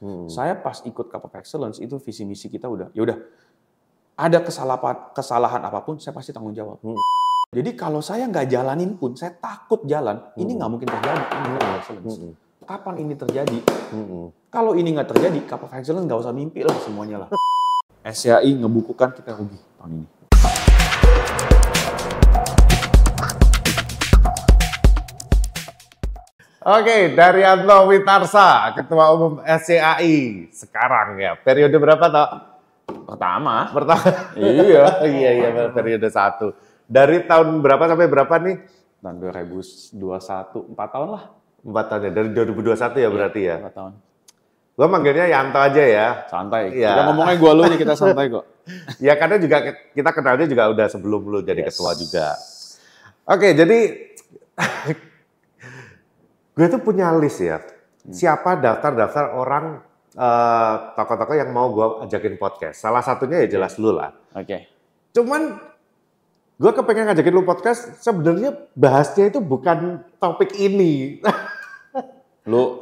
Hmm. Saya pas ikut Cup of Excellence itu visi misi kita udah, ya udah ada kesalahan kesalahan apapun saya pasti tanggung jawab. Hmm. Jadi kalau saya nggak jalanin pun saya takut jalan, hmm. ini nggak hmm. mungkin terjadi. Ini Excellence. Hmm. Kapan ini terjadi? Hmm. Kalau ini nggak terjadi, Cup of Excellence nggak usah mimpi lah semuanya lah. SCI ngebukukan kita rugi tahun ini. Oke, dari Daryanto Witarsa, Ketua Umum SCAI sekarang ya. Periode berapa, Tok? Pertama. Pertama. Iya. iya, iya, periode satu. Dari tahun berapa sampai berapa nih? Tahun 2021, 4 tahun lah. 4 tahun ya, dari 2021 ya iya, berarti ya? 4 tahun. Gue manggilnya Yanto aja ya. Santai. Ya. Kita ngomongnya gue lu aja kita santai kok. ya, karena juga kita kenalnya juga udah sebelum lu jadi yes. ketua juga. Oke, jadi gue tuh punya list ya. Hmm. Siapa daftar-daftar orang tokoh eh, tokoh-tokoh yang mau gue ajakin podcast. Salah satunya ya jelas lu lah. Oke. Okay. Cuman gue kepengen ngajakin lu podcast sebenarnya bahasnya itu bukan topik ini. lu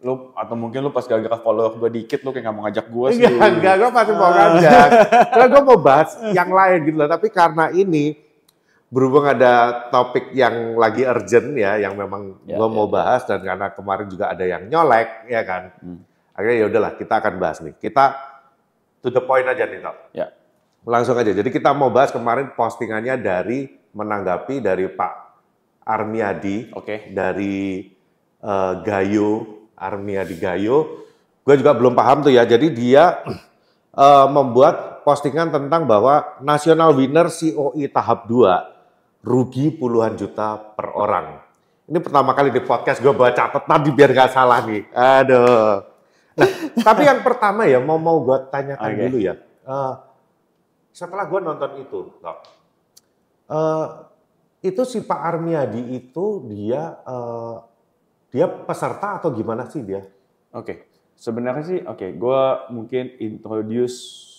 lu atau mungkin lu pas gara-gara follower gue dikit lu kayak gak mau ngajak gue sih. Enggak, enggak gue pasti mau ngajak. Karena gue mau bahas yang lain gitu loh. Tapi karena ini berhubung ada topik yang lagi urgent ya, yang memang ya, gue ya, mau bahas dan karena kemarin juga ada yang nyolek, ya kan. Hmm. Akhirnya ya udahlah, kita akan bahas nih. Kita to the point aja nih, Tok. Ya. Langsung aja. Jadi kita mau bahas kemarin postingannya dari menanggapi dari Pak Armiadi, okay. dari uh, Gayo, Armiadi Gayo. Gue juga belum paham tuh ya. Jadi dia uh, membuat postingan tentang bahwa National Winner COI e tahap 2 rugi puluhan juta per orang. Ini pertama kali di podcast gue baca catatan di biar gak salah nih. Aduh. Nah, tapi yang pertama ya mau mau gue tanyakan okay. dulu ya. Uh, setelah gue nonton itu, no, uh, eh, itu si Pak Armiadi itu dia uh, dia peserta atau gimana sih dia? Oke, okay. sebenarnya sih oke, okay, gue mungkin introduce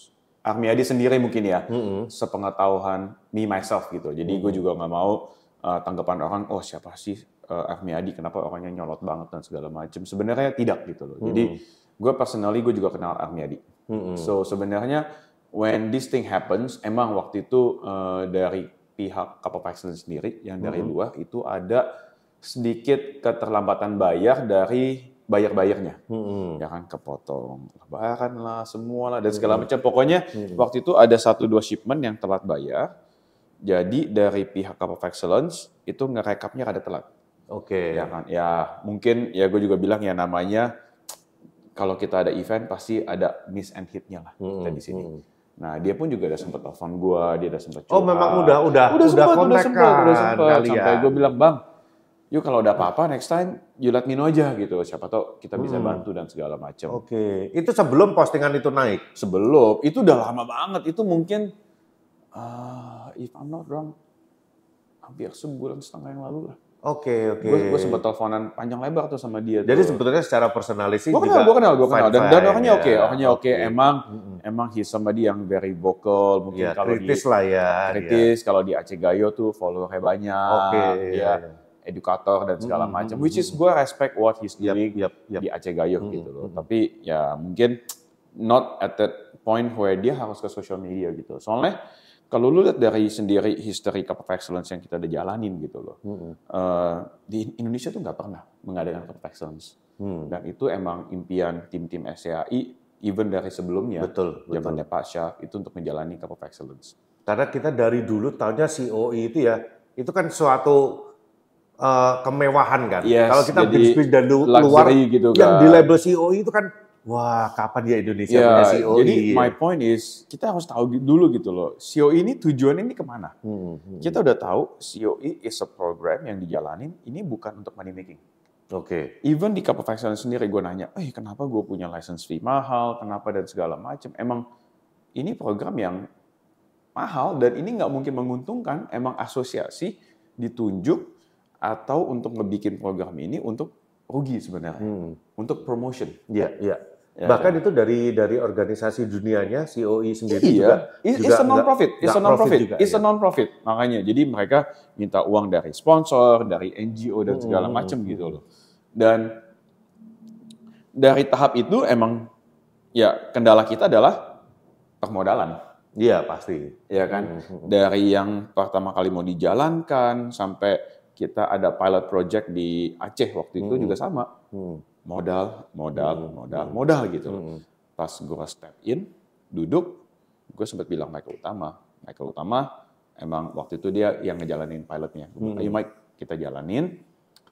Armiadi sendiri mungkin ya, mm-hmm. sepengetahuan me myself gitu. Jadi mm-hmm. gue juga nggak mau uh, tanggapan orang, oh siapa sih uh, eh, Armiadi, kenapa orangnya nyolot banget dan segala macam. Sebenarnya tidak gitu loh. Mm-hmm. Jadi gue personally gue juga kenal Armiadi. Mm-hmm. So sebenarnya when this thing happens, emang waktu itu uh, dari pihak Kapal Excellence sendiri yang dari mm-hmm. luar itu ada sedikit keterlambatan bayar dari bayar-bayarnya. Hmm. Ya kan kepotong lebaran lah, semua lah dan segala macam. Pokoknya hmm. waktu itu ada satu dua shipment yang telat bayar. Jadi dari pihak Cup of Excellence itu ngerekapnya ada telat. Oke. Okay. Ya kan. Ya mungkin ya gue juga bilang ya namanya kalau kita ada event pasti ada miss and hitnya lah hmm. kita di sini. Hmm. Nah, dia pun juga ada sempat telepon gue, dia ada sempat Oh, memang udah udah udah, udah sempet, udah sempat udah kan, sempat udah ya. Sampai gue bilang, "Bang, yuk kalau udah apa-apa next time you let me know aja gitu. Siapa tahu kita bisa hmm. bantu dan segala macam. Oke. Okay. Itu sebelum postingan itu naik? Sebelum. Itu udah lama banget. Itu mungkin uh, if I'm not wrong hampir sebulan setengah yang lalu lah. Oke okay, oke. Okay. Gue sempet teleponan panjang lebar tuh sama dia. Jadi tuh. sebetulnya secara personalisasi. Gue kenal, Gue kenal, gue kenal, Dan, dan orangnya oke, okay, iya, orangnya oke. Okay. Okay. Emang mm-hmm. emang he's somebody yang very vocal. Mungkin ya, kalau kritis di, lah ya. Kritis. Ya. Kalau di Aceh Gayo tuh followernya banyak. Oke. Iya, okay, ya. ya edukator dan segala mm -hmm. macam. Hmm, which is hmm. gue respect what he's doing yep, yep, yep. di Aceh Gayuh mm -hmm. gitu loh. Mm -hmm. Tapi ya mungkin not at that point where dia harus ke social media gitu. Soalnya kalau lu lihat dari sendiri history Cup of Excellence yang kita udah jalanin gitu loh, hmm. uh, di Indonesia tuh nggak pernah mengadakan Cup of Excellence. Hmm. Dan itu emang impian tim-tim SCAI, even dari sebelumnya, betul, betul. zamannya Pak Syaf itu untuk menjalani Cup of Excellence. Karena kita dari dulu tahunya COE itu ya, itu kan suatu uh, kemewahan kan. Yes, Kalau kita bisnis dan luar gitu kan. yang di label CEO itu kan wah kapan ya Indonesia yeah, punya CEO? Jadi gitu. my point is kita harus tahu dulu gitu loh. CEO ini tujuan ini kemana? Hmm, hmm. Kita udah tahu CEO is a program yang dijalanin ini bukan untuk money making. Oke. Okay. Even di fashion sendiri gue nanya, eh kenapa gue punya license fee mahal, kenapa dan segala macam. Emang ini program yang mahal dan ini nggak mungkin menguntungkan. Emang asosiasi ditunjuk atau untuk ngebikin program ini untuk rugi sebenarnya, hmm. untuk promotion. ya ya, Ya, Bahkan ya. itu dari dari organisasi dunianya COI e sendiri iya. juga it's, juga a iya. non profit, itu non profit, profit non profit. Makanya jadi mereka minta uang dari sponsor, dari NGO dan hmm, segala hmm. macam hmm, gitu hmm. loh. Dan dari tahap itu emang ya kendala kita adalah permodalan. Iya pasti. ya kan? Hmm. Dari yang pertama kali mau dijalankan sampai kita ada pilot project di Aceh waktu itu hmm. juga sama. Hmm. Modal, modal, hmm. modal, modal gitu. Hmm. Pas gue step in, duduk, gue sempat bilang Michael Utama. Michael Utama emang waktu itu dia yang ngejalanin pilotnya. Gue bilang, hmm. ayo Mike, kita jalanin.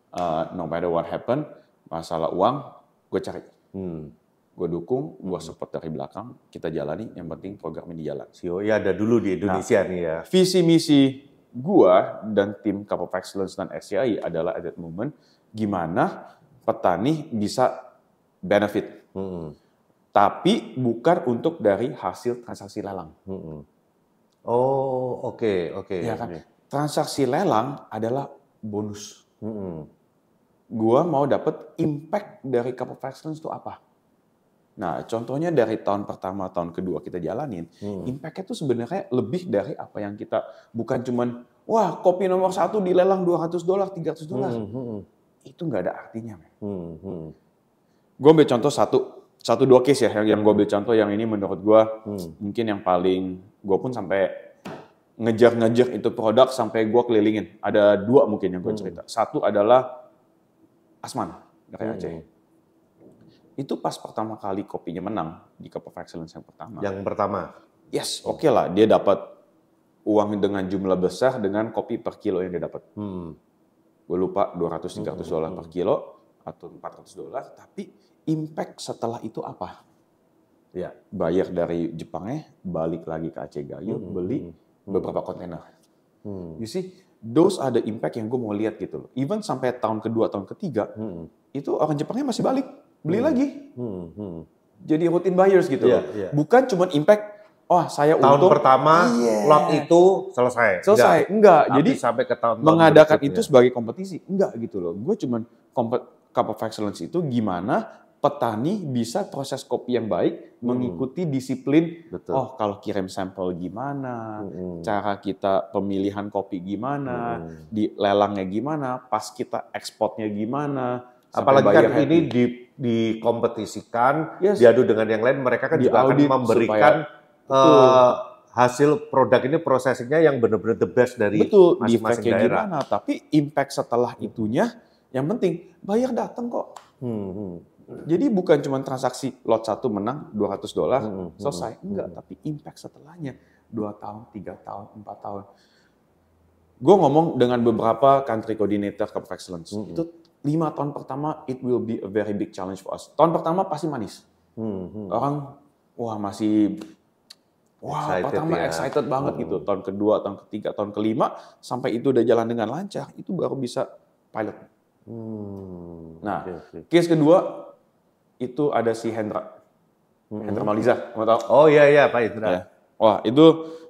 Uh, no matter what happen, masalah uang, gue cari. Hmm gue dukung, gue support dari belakang, kita jalani. Yang penting programnya ini jalan. CEO ya ada dulu di Indonesia nah, nih ya. Visi misi gua dan tim Cup of Excellence dan SCI adalah at that moment gimana petani bisa benefit. Hmm. Tapi bukan untuk dari hasil transaksi lelang. Hmm. Oh, oke, okay, oke. Okay. Ya kan? Transaksi lelang adalah bonus. Hmm. Gua mau dapat impact dari Cup of Excellence itu apa? Nah, contohnya dari tahun pertama, tahun kedua kita jalanin, hmm. impact-nya tuh sebenarnya lebih dari apa yang kita bukan cuman wah kopi nomor satu dilelang 200 dolar, 300 dolar. Hmm, hmm, hmm, Itu nggak ada artinya. men. Hmm, gue ambil contoh satu, satu dua case ya yang gue ambil contoh yang ini menurut gue hmm. mungkin yang paling gue pun sampai ngejar-ngejar itu produk sampai gue kelilingin. Ada dua mungkin yang gue cerita. Hmm. Satu adalah Asman dari Aceh. Hmm itu pas pertama kali kopinya menang di Cup of Excellence yang pertama. Yang pertama. Yes, oh. oke okay lah dia dapat uang dengan jumlah besar dengan kopi per kilo yang dia dapat. Hmm. Gue lupa 200 300 hmm. dolar hmm. per kilo atau 400 dolar, tapi impact setelah itu apa? Ya, bayar dari Jepangnya balik lagi ke Aceh Gayo hmm. beli hmm. beberapa kontainer. Hmm. You see, those ada impact yang gue mau lihat gitu loh. Even sampai tahun kedua, tahun ketiga, hmm. itu orang Jepangnya masih balik beli hmm. lagi. Hmm. Hmm. Jadi rutin buyers gitu yeah, loh. Yeah. Bukan cuma impact oh saya tahun untung. pertama yeah. lot itu selesai. Selesai, enggak. enggak. Jadi sampai ke tahun, -tahun mengadakan itu sebagai kompetisi, enggak gitu loh. Gue cuma cup of excellence itu gimana petani bisa proses kopi yang baik hmm. mengikuti disiplin. Betul. Oh, kalau kirim sampel gimana, hmm. cara kita pemilihan kopi gimana, hmm. di lelangnya gimana, pas kita ekspornya gimana Apalagi kan ini di dikompetisikan, yes. diadu dengan yang lain, mereka kan di juga akan memberikan supaya, uh, hasil produk ini prosesnya yang benar-benar the best dari masing-masing daerah. Gimana, tapi impact setelah itunya yang penting bayar datang kok. Hmm, hmm. Jadi bukan cuma transaksi lot satu menang 200 dolar hmm, hmm, hmm, selesai, enggak, tapi impact setelahnya dua tahun, tiga tahun, empat tahun. Gue ngomong dengan beberapa country coordinator ke excellence. Hmm. Itu lima tahun pertama it will be a very big challenge for us. Tahun pertama pasti manis. Hmm, hmm. Orang wah masih wah excited pertama ya. excited banget gitu. hmm. gitu. Tahun kedua, tahun ketiga, tahun kelima sampai itu udah jalan dengan lancar, itu baru bisa pilot. Hmm. Nah, yes, yes. case kedua itu ada si Hendra. Hmm. Hendra Maliza, Kamu tahu? Oh iya iya Pak Hendra. Ya. Wah, itu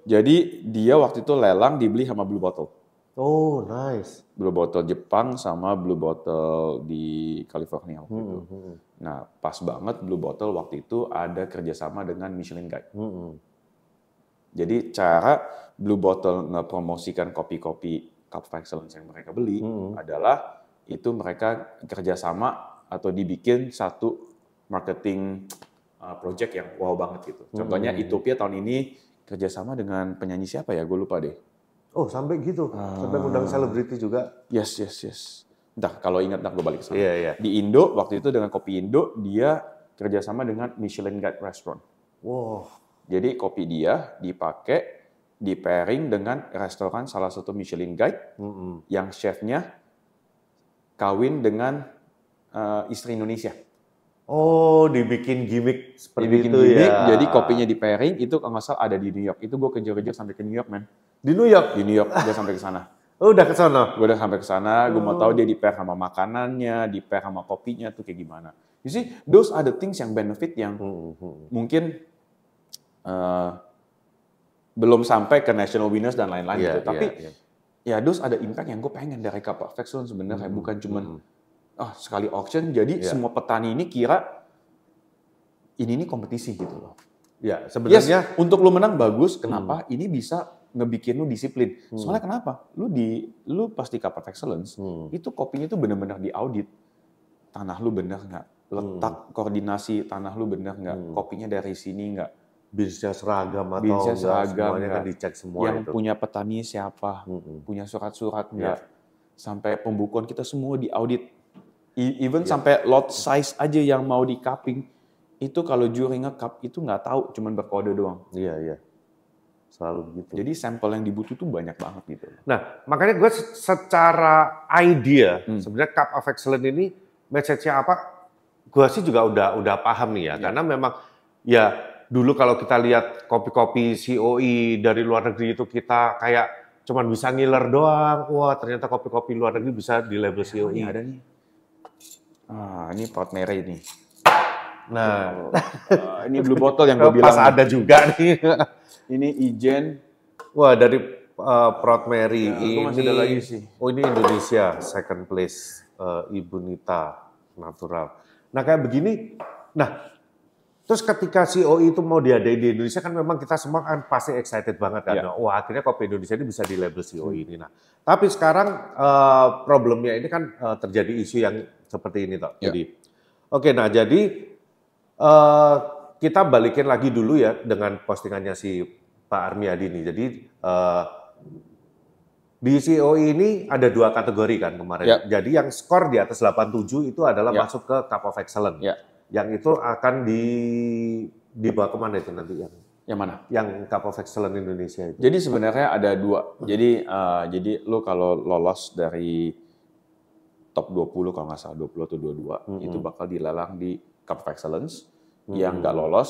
jadi dia waktu itu lelang dibeli sama Blue Bottle. Oh, nice. Blue bottle Jepang sama blue bottle di California waktu hmm, itu. Hmm. hmm. Nah, pas banget blue bottle waktu itu ada kerjasama dengan Michelin Guide. Hmm, hmm. Jadi cara blue bottle ngepromosikan kopi-kopi cup of excellence yang mereka beli hmm. hmm. adalah itu mereka kerjasama atau dibikin satu marketing uh, project yang wow banget gitu. Contohnya hmm. Ethiopia tahun ini kerjasama dengan penyanyi siapa ya? Gue lupa deh Oh sampai gitu, Uh, sampai undang ah. selebriti juga. Yes yes yes. Dah kalau ingat dah gue balik ke sana. Yeah, yeah. Di Indo waktu itu dengan Kopi Indo dia kerjasama dengan Michelin Guide Restaurant. Wow. Jadi kopi dia dipakai di pairing dengan restoran salah satu Michelin Guide mm -hmm. yang chefnya kawin dengan uh, istri Indonesia. Oh, dibikin gimmick seperti dibikin itu gimmick, ya. Jadi kopinya di pairing itu nggak salah ada di New York. Itu gue kejar-kejar sampai ke New York, man. Di New York, di New York udah sampai ke sana. Oh, udah ke sana. Gue udah sampai ke sana, gue mau oh. tahu dia di pair sama makanannya, di pair sama kopinya tuh kayak gimana. You see, those are the things yang benefit yang mm hmm. mungkin uh, belum sampai ke national winners dan lain-lain yeah, gitu. Tapi yeah, yeah. ya those ada impact yang gue pengen dari Kappa Faction sebenarnya hmm. bukan hmm, cuman hmm. oh, sekali auction jadi yeah. semua petani ini kira ini ini kompetisi gitu loh. Ya, sebenarnya yes, untuk lu menang bagus, kenapa? Hmm. Ini bisa ngebikin lu disiplin. Hmm. Soalnya kenapa? Lu di lu pasti Cup Excellence hmm. itu kopinya tuh benar bener audit. Tanah lu bener nggak? Letak hmm. koordinasi tanah lu bener nggak? Hmm. Kopinya dari sini nggak? Bisa seragam atau enggak, seragam semuanya kan dicek semua Yang itu. punya petani siapa? Hmm. Punya surat-surat iya. nggak? Yeah. Sampai pembukuan kita semua di audit. Even yeah. sampai lot size aja yang mau di cupping itu kalau juri ngekap itu nggak tahu, cuman berkode doang. Iya, iya selalu begitu. Jadi sampel yang dibutuh tuh banyak banget gitu. Nah, makanya gue secara idea hmm. sebenarnya Cup of Excellence ini message-nya apa? Gue sih juga udah udah paham nih ya, ya. karena memang ya dulu kalau kita lihat kopi-kopi COI e dari luar negeri itu kita kayak cuman bisa ngiler doang. Wah, ternyata kopi-kopi luar negeri bisa di label ya, COI. E. ada nih. Ah, ini pot merah ini. Nah, uh, ini blue bottle yang gue bilang. Pas ada juga nih. Ini Ijen. Wah, dari uh, Proud Mary ya, ini. Masih ada lagi sih. Oh, ini Indonesia second place uh, Ibu Nita natural. Nah, kayak begini. Nah, Terus ketika CEO e itu mau diadain di Indonesia kan memang kita semua kan pasti excited banget kan. Ya. Nah, wah akhirnya kopi Indonesia ini bisa di label COI e ini. Nah, tapi sekarang uh, problemnya ini kan uh, terjadi isu yang seperti ini toh. Ya. Jadi, oke, nah jadi uh, kita balikin lagi dulu ya dengan postingannya si Pak Armiadi ini. Jadi uh, di CEO ini ada dua kategori kan kemarin. Ya. Jadi yang skor di atas 87 itu adalah ya. masuk ke Cup of Excellence. Ya. Yang itu akan di dibawa kemana itu nanti yang yang mana? Yang Cup of Excellence Indonesia itu. Jadi sebenarnya ada dua. Jadi uh, jadi lo kalau lolos dari top 20 kalau nggak salah 20 atau 22 mm -hmm. itu bakal dilelang di Cup of Excellence. Mm -hmm. Yang nggak lolos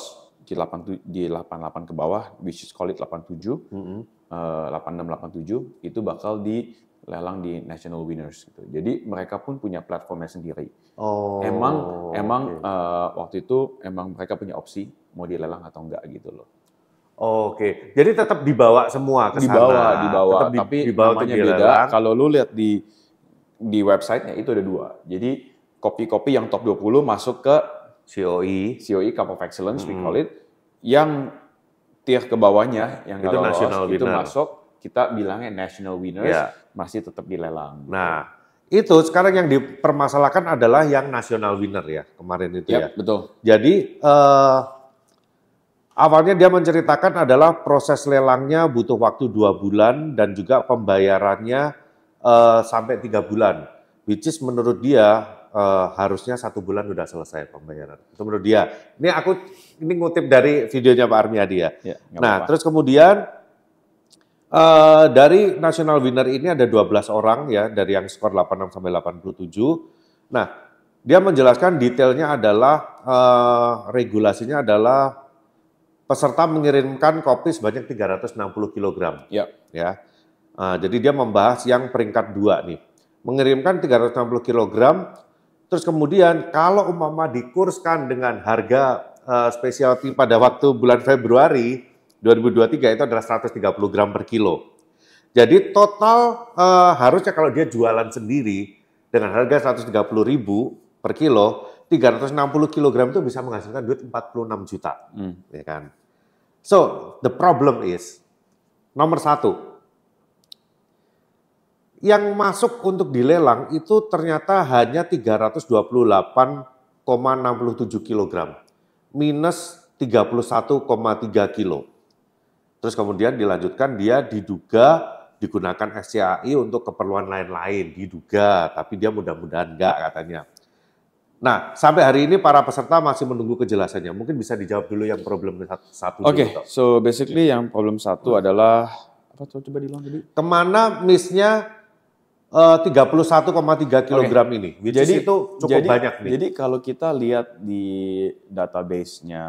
di 88 ke bawah which is call it 87 mm -hmm. uh, 86 87 itu bakal di lelang di national winners gitu. Jadi mereka pun punya platformnya sendiri. Oh. Emang emang uh, waktu itu emang mereka punya opsi mau dilelang atau enggak gitu loh. Oh, Oke, okay. jadi tetap dibawa semua ke sana. Dibawa, dibawa. Tetap di, tapi dibawa namanya beda. Kalau lu lihat di di websitenya itu ada dua. Jadi kopi-kopi yang top 20 masuk ke COE. COE Cup of Excellence hmm. we call it. Yang tier ke bawahnya yang itu lolos itu masuk kita bilangnya national winners yeah. masih tetap dilelang. Nah, itu sekarang yang dipermasalahkan adalah yang national winner ya kemarin itu yep, ya. betul. Jadi uh, awalnya dia menceritakan adalah proses lelangnya butuh waktu dua bulan dan juga pembayarannya uh, sampai tiga bulan. Which is menurut dia uh, harusnya satu bulan sudah selesai pembayaran. Itu menurut dia. Ini aku ini ngutip dari videonya Pak Adi ya. ya nah, apa terus kemudian uh, dari national winner ini ada 12 orang ya dari yang skor 86 sampai 87. Nah, dia menjelaskan detailnya adalah uh, regulasinya adalah peserta mengirimkan kopi sebanyak 360 kg. Ya. ya. Uh, jadi dia membahas yang peringkat dua nih. Mengirimkan 360 kg Terus kemudian kalau umpama dikurskan dengan harga uh, specialty pada waktu bulan Februari 2023 itu adalah 130 gram per kilo. Jadi total uh, harusnya kalau dia jualan sendiri dengan harga 130 ribu per kilo, 360 kg itu bisa menghasilkan duit 46 juta. Hmm. Ya kan? So, the problem is, nomor satu, yang masuk untuk dilelang itu ternyata hanya 328,67 kg minus 31,3 kilo. Terus kemudian dilanjutkan dia diduga digunakan SCAI untuk keperluan lain-lain, diduga, tapi dia mudah-mudahan enggak katanya. Nah, sampai hari ini para peserta masih menunggu kejelasannya. Mungkin bisa dijawab dulu yang problem satu. Oke, okay, so basically yang problem satu adalah apa coba diulang tadi? Kemana missnya Uh, 31,3 kg okay. ini. Which jadi itu cukup jadi, banyak nih. Jadi kalau kita lihat di database-nya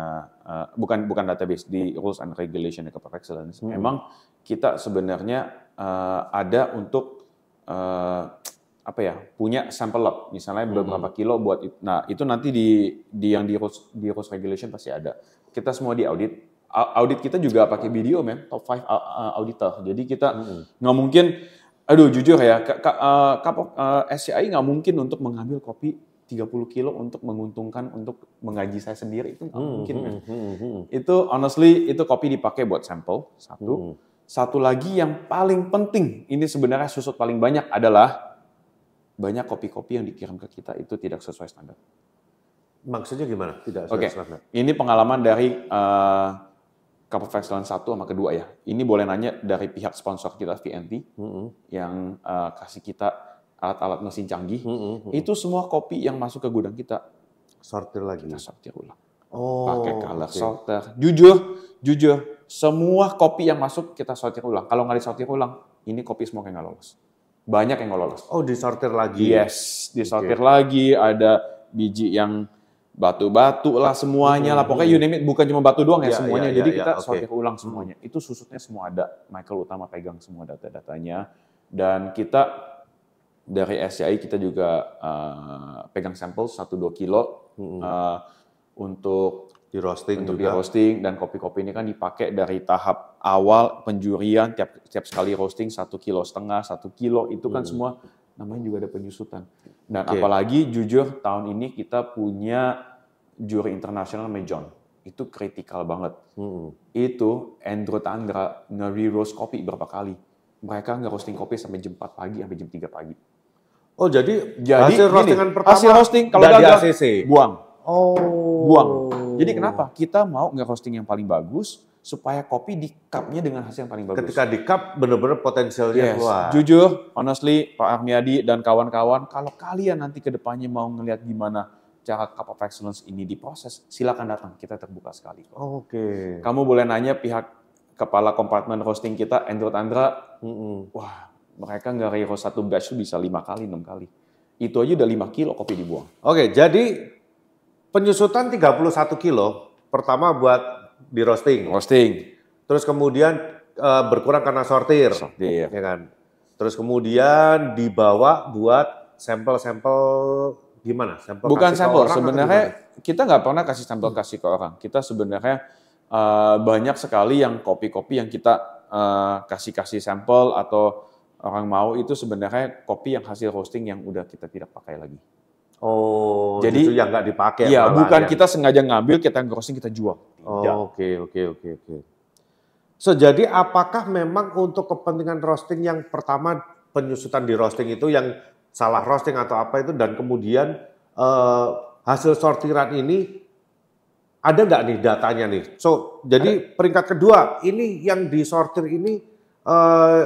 uh, bukan bukan database di rules and regulation of excellence, hmm. emang kita sebenarnya uh, ada untuk uh, apa ya punya sampel lot. misalnya hmm. beberapa kilo buat itu. nah itu nanti di di yang di rules, di rules regulation pasti ada kita semua di audit audit kita juga pakai video men top 5 auditor jadi kita hmm. nggak hmm. mungkin Aduh jujur ya, kapok eh, eh, SCI nggak mungkin untuk mengambil kopi 30 kilo untuk menguntungkan untuk menggaji saya sendiri itu nggak hmm, mungkin hmm, hmm, Hmm, hmm. Itu honestly itu kopi dipakai buat sampel satu. Hmm. Satu lagi yang paling penting ini sebenarnya susut paling banyak adalah banyak kopi-kopi yang dikirim ke kita itu tidak sesuai standar. Maksudnya gimana? Tidak sesuai okay. standar. Ini pengalaman dari uh, Cup of Excellence satu sama kedua ya. Ini boleh nanya dari pihak sponsor kita VNT mm -hmm. yang uh, kasih kita alat-alat mesin canggih. Mm -hmm. Itu semua kopi yang masuk ke gudang kita sortir lagi. Kita sortir ulang. Oh. Pakai color okay. sorter. Jujur, jujur, semua kopi yang masuk kita sortir ulang. Kalau nggak disortir ulang, ini kopi semua kayak nggak lolos. Banyak yang nggak lolos. Oh, disortir lagi. Yes, disortir okay. lagi. Ada biji yang batu-batu lah semuanya lah pokoknya you bukan cuma batu doang ya, ya, ya semuanya ya, jadi ya, kita okay. sortir ulang hmm. semuanya itu susutnya semua ada Michael utama pegang semua data-datanya dan kita dari SCI kita juga uh, pegang sampel 1-2 kilo hmm. Eh, untuk di roasting untuk juga. di roasting dan kopi-kopi ini kan dipakai dari tahap awal penjurian tiap tiap sekali roasting satu kilo setengah satu kilo itu kan hmm. semua namanya juga ada penyusutan dan okay. apalagi jujur tahun ini kita punya juri internasional namanya John itu kritikal banget. Hmm. Itu Andrew Tandra nge re kopi berapa kali. Mereka nge-roasting kopi sampai jam 4 pagi sampai jam 3 pagi. Oh, jadi, jadi hasil roastingan pertama hasil roasting kalau gagal buang. Oh. Buang. Jadi kenapa? Kita mau nge-roasting yang paling bagus supaya kopi di cupnya dengan hasil yang paling bagus. Ketika di cup benar-benar potensialnya yes. keluar. Jujur, honestly Pak Armiadi dan kawan-kawan, kalau kalian nanti ke depannya mau ngelihat gimana cara cup of excellence ini diproses, silakan datang, kita terbuka sekali. Oke. Okay. Kamu boleh nanya pihak kepala kompartemen roasting kita, Andrew Tandra, mm -hmm. wah mereka nggak rero satu batch itu bisa lima kali, enam kali. Itu aja udah lima kilo kopi dibuang. Oke, okay, jadi penyusutan 31 kilo, pertama buat di roasting. Roasting. Terus kemudian uh, berkurang karena sortir. Sortir. Ya kan? Terus kemudian dibawa buat sampel-sampel gimana? Sampel Bukan sampel, sebenarnya kita nggak pernah kasih sampel kasih ke orang. Kita sebenarnya uh, banyak sekali yang kopi-kopi yang kita kasih eh, kasih-kasih sampel atau orang mau itu sebenarnya kopi yang hasil roasting yang udah kita tidak pakai lagi. Oh, jadi itu yang nggak dipakai. Iya, bukan yang... kita sengaja ngambil, kita yang roasting, kita jual. Oh, oke, oke, oke, oke. So, jadi apakah memang untuk kepentingan roasting yang pertama penyusutan di roasting itu yang salah roasting atau apa itu dan kemudian uh, hasil sortiran ini ada nggak nih datanya nih? So jadi ada. peringkat kedua ini yang disortir ini uh,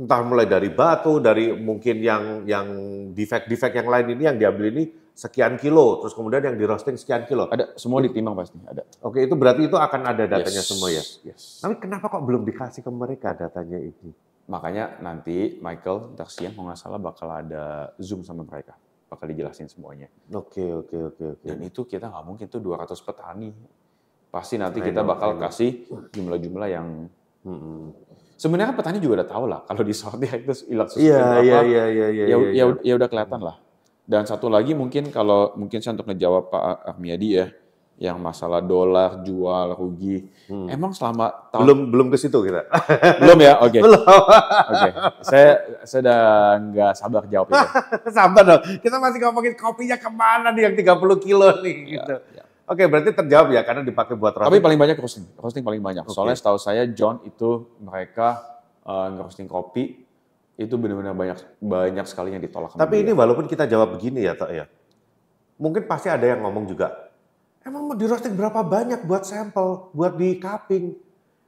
entah mulai dari batu, dari mungkin yang yang defect-defect yang lain ini yang diambil ini sekian kilo, terus kemudian yang di roasting sekian kilo. Ada semua ditimbang pasti ada. Oke itu berarti itu akan ada datanya yes. semua ya. Yes. Tapi kenapa kok belum dikasih ke mereka datanya itu? Makanya nanti Michael ntar mau kalau nggak salah bakal ada Zoom sama mereka. Bakal dijelasin semuanya. Oke, okay, oke, okay, oke. Okay, Dan itu kita nggak mungkin tuh 200 petani. Pasti nanti kita bakal kasih jumlah-jumlah yang... Mm -hmm. Sebenarnya kan petani juga udah tahu lah kalau di Saudi itu ilat susu yeah, iya, apa. Iya, iya, iya, iya. Ya, iya, ya, iya. ya udah kelihatan lah. Dan satu lagi mungkin kalau mungkin saya untuk ngejawab Pak Ahmiyadi ya, yang masalah dolar jual rugi. Hmm. Emang selama tahun belum belum ke situ kita. belum ya? Oke. Okay. Belum. Oke. Okay. Saya saya udah nggak sabar jawab itu. sabar dong. Kita masih ngomongin kopinya kemana nih yang 30 kilo nih iya, gitu. Ya. Oke, okay, berarti terjawab ya karena dipakai buat roasting. Tapi paling banyak roasting. Roasting paling banyak. Okay. Soalnya setahu saya John itu mereka uh, eh, ngerosting kopi itu benar-benar banyak banyak sekali yang ditolak. Tapi ini dia. walaupun kita jawab begini ya, Tok ya. Mungkin pasti ada yang ngomong juga, Emang mau di roasting berapa banyak buat sampel, buat di cupping?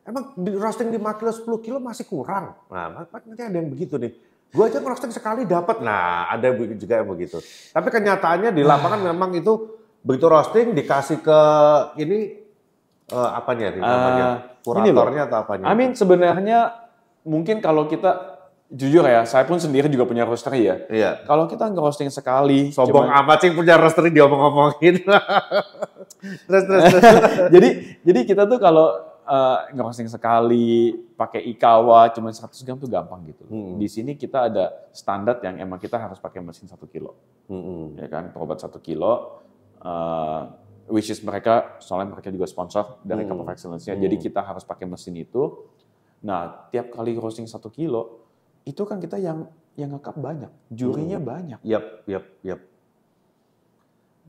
Emang di roasting di kilo, 10 kilo masih kurang? Nah, nanti ada yang begitu nih. Gue aja ngerosting sekali dapat. Nah, ada juga yang begitu. Tapi kenyataannya di lapangan nah. memang itu begitu roasting dikasih ke ini uh, apanya nih namanya? Uh, Kuratornya atau apanya? I mean sebenarnya mungkin kalau kita jujur ya, saya pun sendiri juga punya roastery ya. Iya. Kalau kita ngerosting sekali. Sombong cuman, amat sih punya roastery diomong-omongin. terus terus. terus. jadi jadi kita tuh kalau uh, eh, pusing sekali pakai ikawa cuma 100 gram tuh gampang gitu. Hmm. Di sini kita ada standar yang emang kita harus pakai mesin satu kilo, hmm. ya kan perobat satu kilo. Uh, which is mereka soalnya mereka juga sponsor dari hmm. Cup of Excellence-nya. Hmm. Jadi kita harus pakai mesin itu. Nah, tiap kali roasting satu kilo, itu kan kita yang yang ngekap banyak, jurinya hmm. banyak. Yap, yap, yap.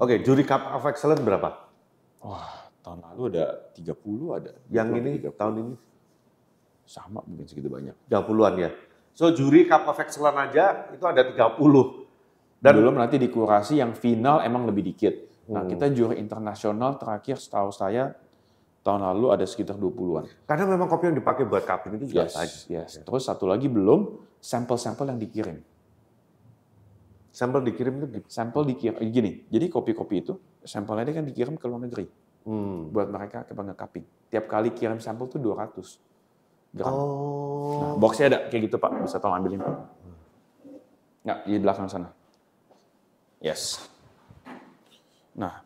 Oke, okay, juri Cup of Excellence berapa? Wah, tahun lalu ada 30 ada. Yang ini 30. tahun ini sama mungkin segitu banyak. 30-an ya. So juri Cup of Excellence aja itu ada 30. Dan belum nanti dikurasi yang final emang lebih dikit. Nah, hmm. kita juri internasional terakhir setahu saya tahun lalu ada sekitar 20-an. Karena memang kopi yang dipakai buat ini itu juga yes, Yes. Terus satu lagi belum sampel-sampel yang dikirim. Sampel dikirim itu Sampel dikirim eh, gini. Jadi kopi-kopi itu sampelnya dia kan dikirim ke luar negeri. Hmm. Buat mereka ke kopi Tiap kali kirim sampel tuh 200 gram. Oh. Nah, boxnya ada kayak gitu Pak. Bisa tolong ambilin Pak. Nggak, di belakang sana. Yes. Nah,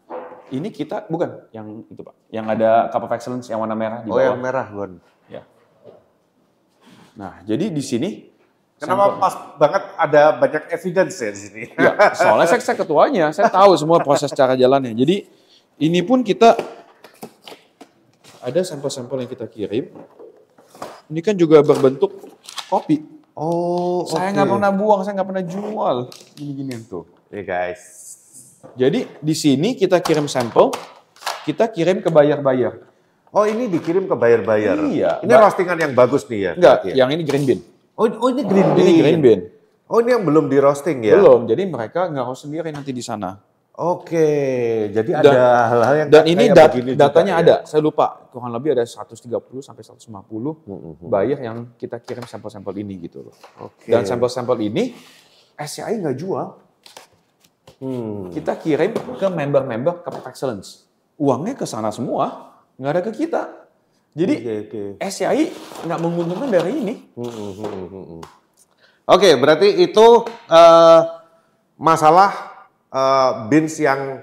ini kita bukan yang itu Pak. Yang ada Cup of Excellence yang warna merah di bawah. Oh, yang merah, bukan Ya. Nah, jadi di sini Kenapa Sampai. pas banget ada banyak evidence ya di sini? Ya, soalnya saya, saya ketuanya, saya tahu semua proses cara jalannya. Jadi ini pun kita ada sampel-sampel yang kita kirim. Ini kan juga berbentuk kopi. Oh, saya nggak okay. pernah buang, saya nggak pernah jual. gini tuh. Ya yeah, guys. Jadi di sini kita kirim sampel, kita kirim ke bayar-bayar. Oh ini dikirim ke bayar-bayar. Iya. Ini roastingan yang bagus nih ya? Enggak, ya? yang ini green bean. Oh, oh ini green oh, bean. Ini green bean. Oh ini yang belum di roasting ya? Belum, jadi mereka nggak harus sendiri nanti di sana. Oke, jadi dan, ada hal-hal yang dan ini dat datanya juga, ya? ada. Saya lupa, kurang lebih ada 130 sampai 150 mm -hmm. bayar yang kita kirim sampel-sampel ini gitu loh. Oke. Dan sampel-sampel ini SCI nggak jual. Hmm. Kita kirim ke member-member ke excellence. Uangnya ke sana semua, nggak ada ke kita. Jadi okay, okay. SCI nggak menguntungkan dari ini. Hmm, hmm, hmm, Oke, okay, berarti itu uh, masalah uh, bins yang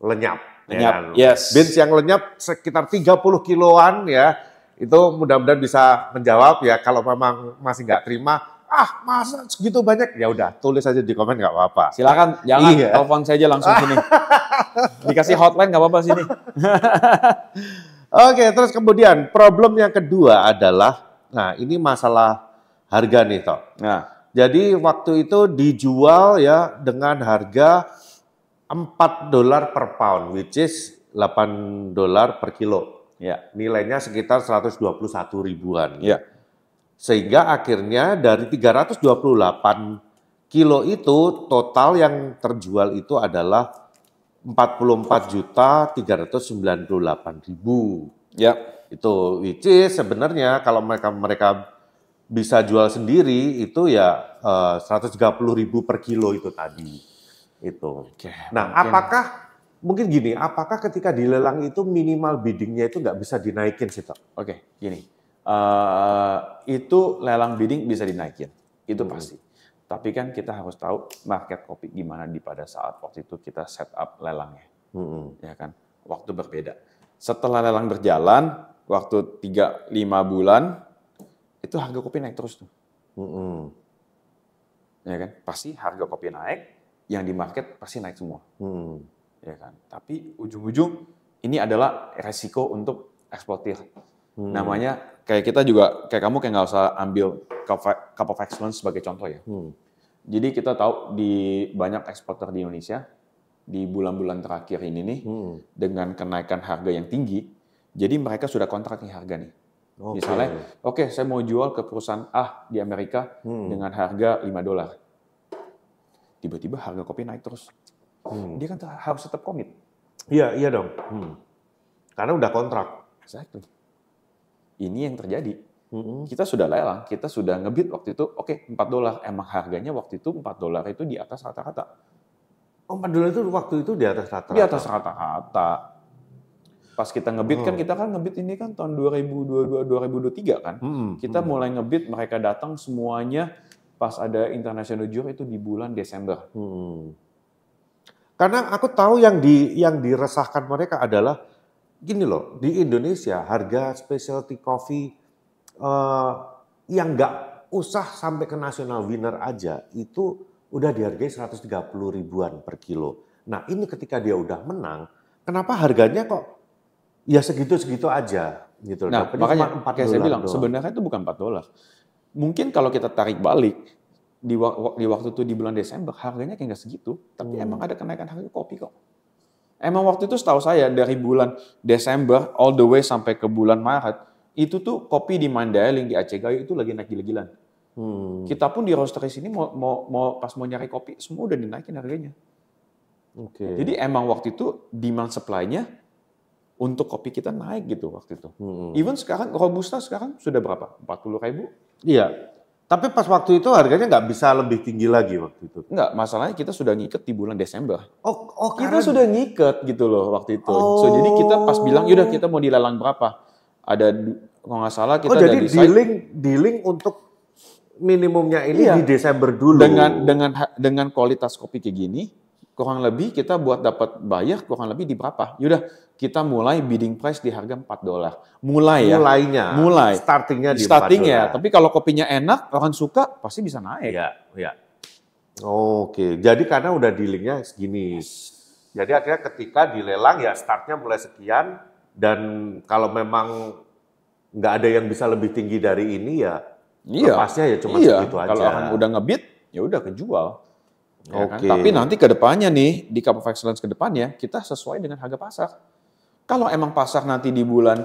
lenyap. Lenyap, ya. yes. Bins yang lenyap sekitar 30 kiloan ya. Itu mudah-mudahan bisa menjawab ya. Kalau memang masih nggak terima, ah masa segitu banyak ya udah tulis aja di komen nggak apa-apa silakan jangan iya. telepon saja langsung sini dikasih hotline nggak apa-apa sini Oke, terus kemudian problem yang kedua adalah, nah ini masalah harga nih toh. Nah. Ya. Jadi waktu itu dijual ya dengan harga 4 dolar per pound, which is 8 dolar per kilo. Ya. Nilainya sekitar 121 ribuan. Ya. Sehingga akhirnya dari 328 kilo itu total yang terjual itu adalah 44 juta 398 ribu. Ya. Itu which is sebenarnya kalau mereka mereka bisa jual sendiri itu ya eh, uh, 130 ribu per kilo itu tadi. Itu. Oke, nah, mungkin. apakah mungkin gini, apakah ketika dilelang itu minimal biddingnya itu nggak bisa dinaikin sih, Oke, gini. Uh, itu lelang bidding bisa dinaikin. Itu hmm. pasti. Tapi kan kita harus tahu market kopi gimana di pada saat waktu itu kita set up lelangnya. Hmm. Ya kan? Waktu berbeda. Setelah lelang berjalan, waktu 3-5 bulan, itu harga kopi naik terus tuh. Hmm. Ya kan? Pasti harga kopi naik, yang di market pasti naik semua. Hmm. Ya kan? Tapi ujung-ujung ini adalah resiko untuk eksportir. Hmm. Namanya kayak kita juga kayak kamu kayak nggak usah ambil cup of excellence sebagai contoh ya. Hmm. Jadi kita tahu di banyak eksporter di Indonesia di bulan-bulan terakhir ini nih hmm. dengan kenaikan harga yang tinggi, jadi mereka sudah kontrak nih harga nih. Okay. Misalnya, oke okay, saya mau jual ke perusahaan A di Amerika hmm. dengan harga 5 dolar. Tiba-tiba harga kopi naik terus. Hmm. Dia kan harus tetap komit. Iya, iya dong. Hmm. Karena udah kontrak. Exactly. Ini yang terjadi Mm-hmm. Kita sudah lelang, kita sudah ngebit waktu itu, oke okay, 4 dolar. Emang harganya waktu itu 4 dolar itu di atas rata-rata. Oh, 4 dolar itu waktu itu di atas rata-rata? Di atas rata-rata. Pas kita ngebit kan, mm. kita kan ngebit ini kan tahun 2022, 2023 kan. Hmm. Kita hmm. mulai ngebit, mereka datang semuanya pas ada International Junior itu di bulan Desember. Hmm. Karena aku tahu yang di yang diresahkan mereka adalah gini loh, di Indonesia harga specialty coffee uh, yang nggak usah sampai ke nasional winner aja itu udah dihargai 130 ribuan per kilo. Nah ini ketika dia udah menang, kenapa harganya kok ya segitu-segitu aja gitu. Nah Dapet makanya 4 kayak saya bilang doang. sebenarnya itu bukan 4 dolar. Mungkin kalau kita tarik balik di, di waktu itu di bulan Desember harganya kayak nggak segitu, tapi hmm. emang ada kenaikan harga kopi kok. Emang waktu itu setahu saya dari bulan Desember all the way sampai ke bulan Maret itu tuh kopi di Mandailing di Aceh Gayo itu lagi naik gila-gilaan. Hmm. Kita pun di roastery sini mau, mau, mau pas mau nyari kopi semua udah dinaikin harganya. Okay. Jadi emang waktu itu demand supply-nya untuk kopi kita naik gitu waktu itu. Hmm. Even sekarang robusta sekarang sudah berapa? 40 ribu? Iya. Tapi pas waktu itu harganya nggak bisa lebih tinggi lagi waktu itu. Nggak, masalahnya kita sudah ngiket di bulan Desember. Oh, oh kita sudah ngiket gitu loh waktu itu. Oh. So, jadi kita pas bilang, yaudah kita mau dilelang berapa? ada kalau nggak salah kita oh, jadi ada link dealing dealing untuk minimumnya ini iya. di Desember dulu. Dengan dengan dengan kualitas kopi kayak gini, kurang lebih kita buat dapat bayar kurang lebih di berapa? Yaudah, kita mulai bidding price di harga 4 dolar. Mulai ya. Mulainya. Mulai. Startingnya di starting 4 ya. Tapi kalau kopinya enak, orang suka, pasti bisa naik. ya ya Oke, jadi karena udah dealingnya segini. Yes. Jadi akhirnya ketika dilelang ya startnya mulai sekian, dan kalau memang nggak ada yang bisa lebih tinggi dari ini ya iya. lepasnya ya cuma iya. segitu aja. Kalau orang udah ngebit ya udah kejual. Ya okay. kan? Tapi nanti ke depannya nih di Cup of Excellence ke depannya kita sesuai dengan harga pasar. Kalau emang pasar nanti di bulan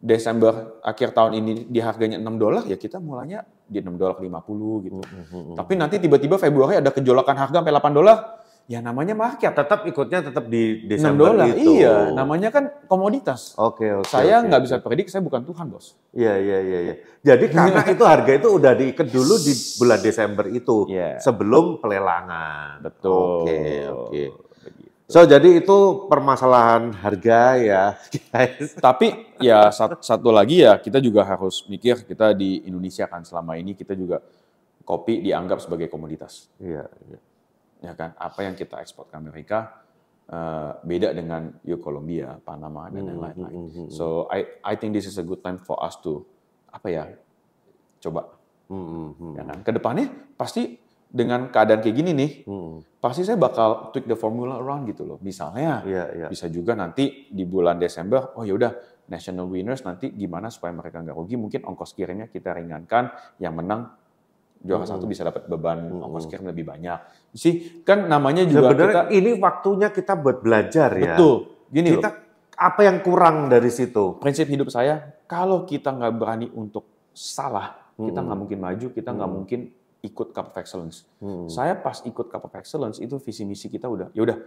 Desember akhir tahun ini di harganya 6 dolar ya kita mulanya di 6 dolar 50 gitu. Mm -hmm. Tapi nanti tiba-tiba Februari ada kejolakan harga sampai 8 dolar Ya namanya market. Tetap ikutnya tetap di Desember 6 Itu. Iya, namanya kan komoditas. Oke, okay, oke. Okay, saya nggak okay. bisa predik, saya bukan Tuhan, Bos. Iya, iya, iya, iya. Jadi karena itu harga itu udah diikat dulu di bulan Desember itu yeah. sebelum pelelangan. Betul. Oke, oke. So jadi itu permasalahan harga ya, guys. Tapi ya satu lagi ya kita juga harus mikir kita di Indonesia kan selama ini kita juga kopi dianggap sebagai komoditas. Iya. iya ya kan apa yang kita ekspor ke Amerika uh, beda dengan you Colombia, Panama dan hmm, lain-lain. Mm -hmm. So I I think this is a good time for us to apa ya coba Mm -hmm. Ya kan? Kedepannya pasti dengan keadaan kayak gini nih, mm -hmm. pasti saya bakal tweak the formula around gitu loh. Misalnya, yeah, yeah. bisa juga nanti di bulan Desember, oh ya udah national winners nanti gimana supaya mereka nggak rugi, mungkin ongkos kirimnya kita ringankan, yang menang juara -hmm. satu bisa dapat beban -hmm. ongkos kirim lebih banyak sih kan namanya juga Sebenarnya kita ini waktunya kita buat belajar ya. Betul. Gini kita apa yang kurang dari situ? Prinsip hidup saya kalau kita nggak berani untuk salah, hmm. kita nggak hmm. mungkin maju, kita nggak hmm. mungkin ikut Cup of Excellence. Hmm. Saya pas ikut Cup of Excellence itu visi misi kita udah ya udah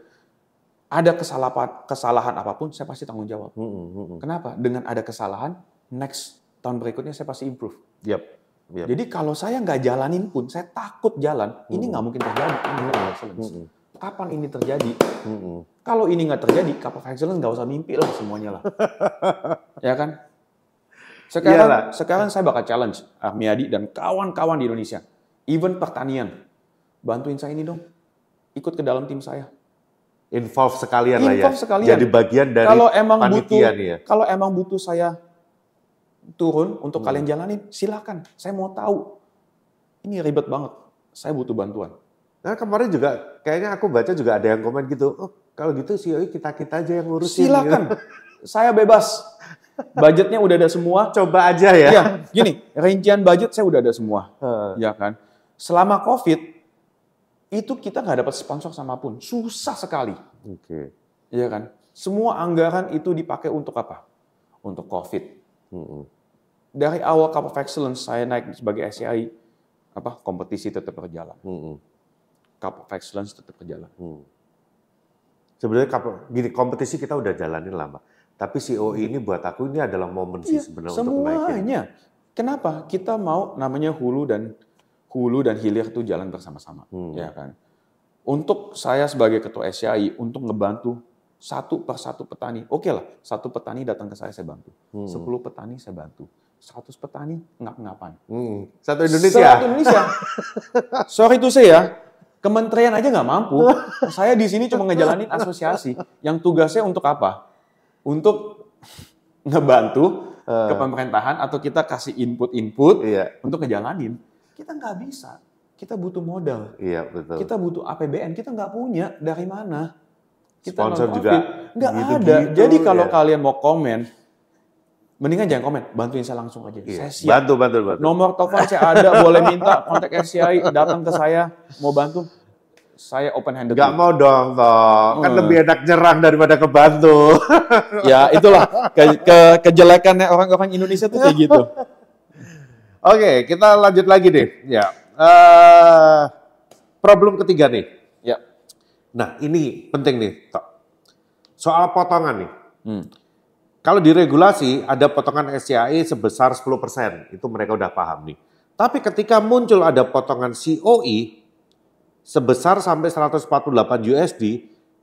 ada kesalahan kesalahan apapun saya pasti tanggung jawab. Hmm, hmm. Hmm. Kenapa? Dengan ada kesalahan next tahun berikutnya saya pasti improve. Yep. Yep. Iya. Jadi kalau saya nggak jalanin pun, saya takut jalan, hmm. ini nggak hmm. mungkin terjadi. Ini hmm. hmm. Kapan ini terjadi? Hmm. Kalau ini nggak terjadi, Kapal of nggak usah mimpi lah semuanya lah. ya kan? Sekarang, sekarang saya bakal challenge Ahmiadi dan kawan-kawan di Indonesia. Even pertanian. Bantuin saya ini dong. Ikut ke dalam tim saya involve sekalian involve lah ya. Sekalian. Jadi bagian dari kalau emang panitian butuh, ya. Kalau emang butuh saya turun untuk hmm. kalian jalanin, silakan. Saya mau tahu. Ini ribet banget. Saya butuh bantuan. Nah kemarin juga kayaknya aku baca juga ada yang komen gitu. Oh, kalau gitu CEO kita kita aja yang ngurusin. Silakan. Gitu. Saya bebas. Budgetnya udah ada semua. Coba aja ya. ya gini, rincian budget saya udah ada semua. Hmm. Ya kan. Selama COVID itu kita nggak dapat sponsor sama pun. Susah sekali. Oke. Okay. Iya kan. Semua anggaran itu dipakai untuk apa? Untuk COVID. Hmm dari awal Cup of Excellence saya naik sebagai SCI apa kompetisi tetap berjalan. Hmm. Cup of Excellence tetap berjalan. Hmm. Sebenarnya cup, gini kompetisi kita udah jalanin lama. Tapi CEO ini buat aku ini adalah momen sih ya, sebenarnya untuk naiknya. Kenapa? Kita mau namanya hulu dan hulu dan hilir itu jalan bersama-sama, hmm. ya kan? Untuk saya sebagai ketua SCI untuk ngebantu satu persatu petani, oke okay lah, satu petani datang ke saya saya bantu, hmm. sepuluh petani saya bantu, 100 petani nggak ngapain. Hmm. Satu Indonesia? Satu Indonesia. Sorry itu saya ya, kementerian aja nggak mampu. saya di sini cuma ngejalanin asosiasi yang tugasnya untuk apa? Untuk ngebantu uh. ke pemerintahan atau kita kasih input-input iya. untuk ngejalanin. Kita nggak bisa. Kita butuh modal. Iya, betul. Kita butuh APBN. Kita nggak punya. Dari mana? Kita Sponsor juga nggak gitu, ada. Jadi kalau ya. kalian mau komen, Mendingan jangan komen, bantuin saya langsung aja. Iya. Saya siap. Bantu, bantu, bantu. Nomor telepon saya ada, boleh minta kontak SCI, datang ke saya, mau bantu. Saya open handed. Gak mau dong, toh. Kan hmm. lebih enak nyerang daripada kebantu. ya, itulah ke, ke kejelekannya orang-orang Indonesia tuh kayak gitu. Oke, okay, kita lanjut lagi deh. Ya, uh, problem ketiga nih. Ya. Nah, ini penting nih, toh. Soal potongan nih. Hmm kalau di regulasi ada potongan SCAE sebesar 10%, itu mereka udah paham nih. Tapi ketika muncul ada potongan COI e sebesar sampai 148 USD,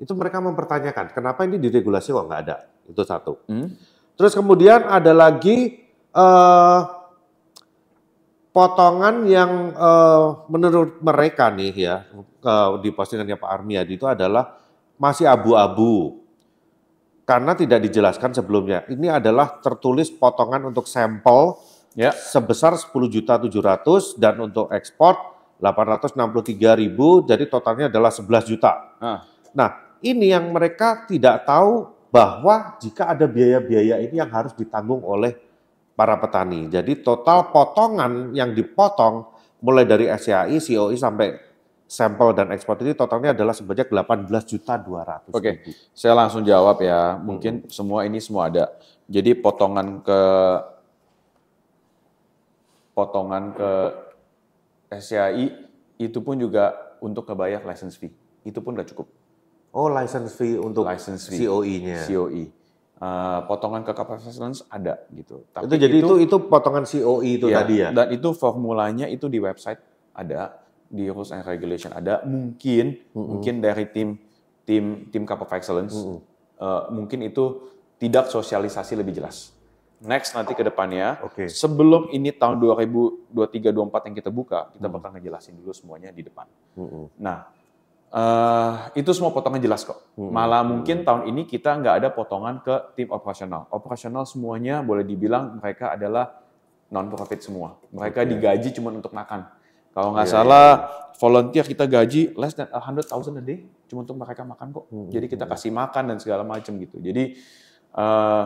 itu mereka mempertanyakan kenapa ini di regulasi kok nggak ada. Itu satu. Hmm. Terus kemudian ada lagi uh, potongan yang uh, menurut mereka nih ya uh, di postingannya Pak Armiadi itu adalah masih abu-abu karena tidak dijelaskan sebelumnya. Ini adalah tertulis potongan untuk sampel ya. sebesar 10.700 dan untuk ekspor 863.000 jadi totalnya adalah 11 juta. Ah. Nah, ini yang mereka tidak tahu bahwa jika ada biaya-biaya ini yang harus ditanggung oleh para petani. Jadi total potongan yang dipotong mulai dari SCI, COI sampai sampel dan ekspor itu totalnya adalah sebanyak 18 juta 200. Oke, okay. saya langsung jawab ya. Mungkin hmm. semua ini semua ada. Jadi potongan ke potongan ke SCI itu pun juga untuk kebayar license fee. Itu pun nggak cukup. Oh, license fee untuk license fee, COE-nya. COE. Uh, potongan ke kapasitas ada gitu. Tapi itu jadi itu itu, itu potongan COE itu ya, tadi ya. Dan itu formulanya itu di website ada di rules and regulation ada mungkin mm -hmm. mungkin dari tim tim tim cup of excellence mm -hmm. uh, mungkin itu tidak sosialisasi lebih jelas next nanti ke depannya okay. sebelum ini tahun 2023 24 yang kita buka kita mm -hmm. bakal ngejelasin dulu semuanya di depan mm -hmm. nah Uh, itu semua potongan jelas kok. Hmm. Malah mungkin tahun ini kita nggak ada potongan ke tim operasional. Operasional semuanya boleh dibilang mereka adalah non profit semua. Mereka okay. digaji cuma untuk makan. Kalau nggak yeah, salah iya, iya. volunteer kita gaji less than 100.000 a day cuma untuk mereka makan kok. Hmm, Jadi kita iya. kasih makan dan segala macam gitu. Jadi uh,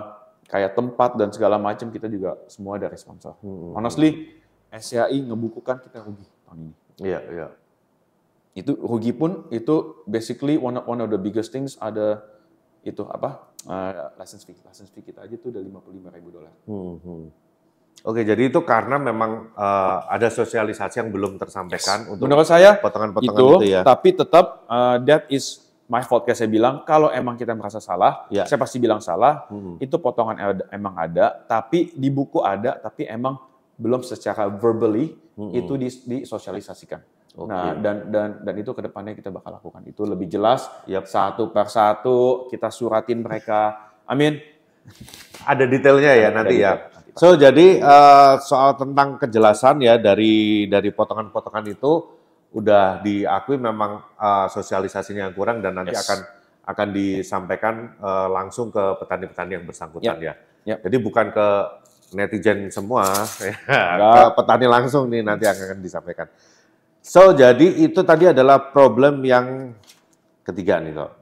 kayak tempat dan segala macam kita juga semua ada sponsor. Hmm, hmm, hmm, Honestly, SCI ngebukukan kita rugi tahun ini. Iya, iya. Itu rugi pun itu basically one of, one of the biggest things ada itu apa? Uh, license fee, license fee kita aja tuh udah ribu dolar. Hmm, hmm Oke, jadi itu karena memang uh, ada sosialisasi yang belum tersampaikan untuk menurut saya potongan-potongan itu, itu ya. Tapi tetap uh, that is my fault kayak saya bilang kalau emang kita merasa salah, ya. saya pasti bilang salah. Hmm. Itu potongan emang ada, tapi di buku ada, tapi emang belum secara verbally hmm. itu disosialisasikan. Okay. Nah, dan dan dan itu kedepannya kita bakal lakukan. Itu lebih jelas yep. satu per satu kita suratin mereka. Amin. ada detailnya ya ada nanti ya. detail. ya. So jadi uh, soal tentang kejelasan ya dari dari potongan-potongan itu udah diakui memang uh, sosialisasinya yang kurang dan nanti yes. akan akan disampaikan uh, langsung ke petani-petani yang bersangkutan yep. ya. Yep. Ya. Ya. Jadi bukan ke netizen semua, ya, ke petani langsung nih nanti akan disampaikan. So jadi itu tadi adalah problem yang ketiga nih kok.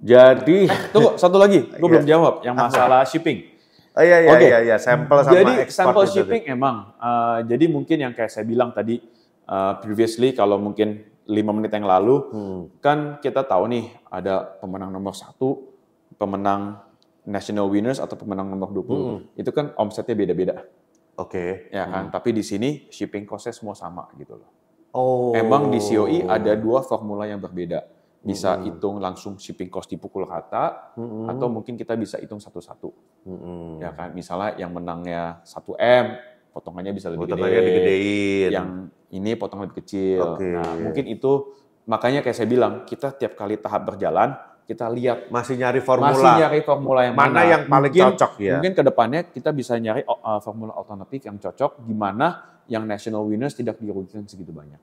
Jadi eh, tunggu satu lagi, gue yeah. belum iya. jawab yang masalah shipping. Oh, iya iya okay. iya, iya sampel sama Jadi sampel gitu, shipping itu. emang uh, jadi mungkin yang kayak saya bilang tadi uh, previously kalau mungkin lima menit yang lalu hmm. kan kita tahu nih ada pemenang nomor satu, pemenang national winners atau pemenang nomor 20. Hmm. Itu kan omsetnya beda-beda. Oke. Okay. Ya kan, hmm. tapi di sini shipping costnya semua sama gitu loh. Oh. Emang di COI e ada dua formula yang berbeda bisa mm -hmm. hitung langsung shipping cost dipukul rata mm -hmm. atau mungkin kita bisa hitung satu-satu mm -hmm. ya kan misalnya yang menangnya 1 m potongannya bisa lebih potongannya gede digedein. yang ini potong lebih kecil okay. nah mungkin itu makanya kayak saya bilang kita tiap kali tahap berjalan kita lihat masih nyari formula masih nyari formula yang mana, mana yang paling mungkin, cocok ya mungkin kedepannya kita bisa nyari oh, eh, formula alternatif yang cocok di mana yang national winners tidak dirugikan segitu banyak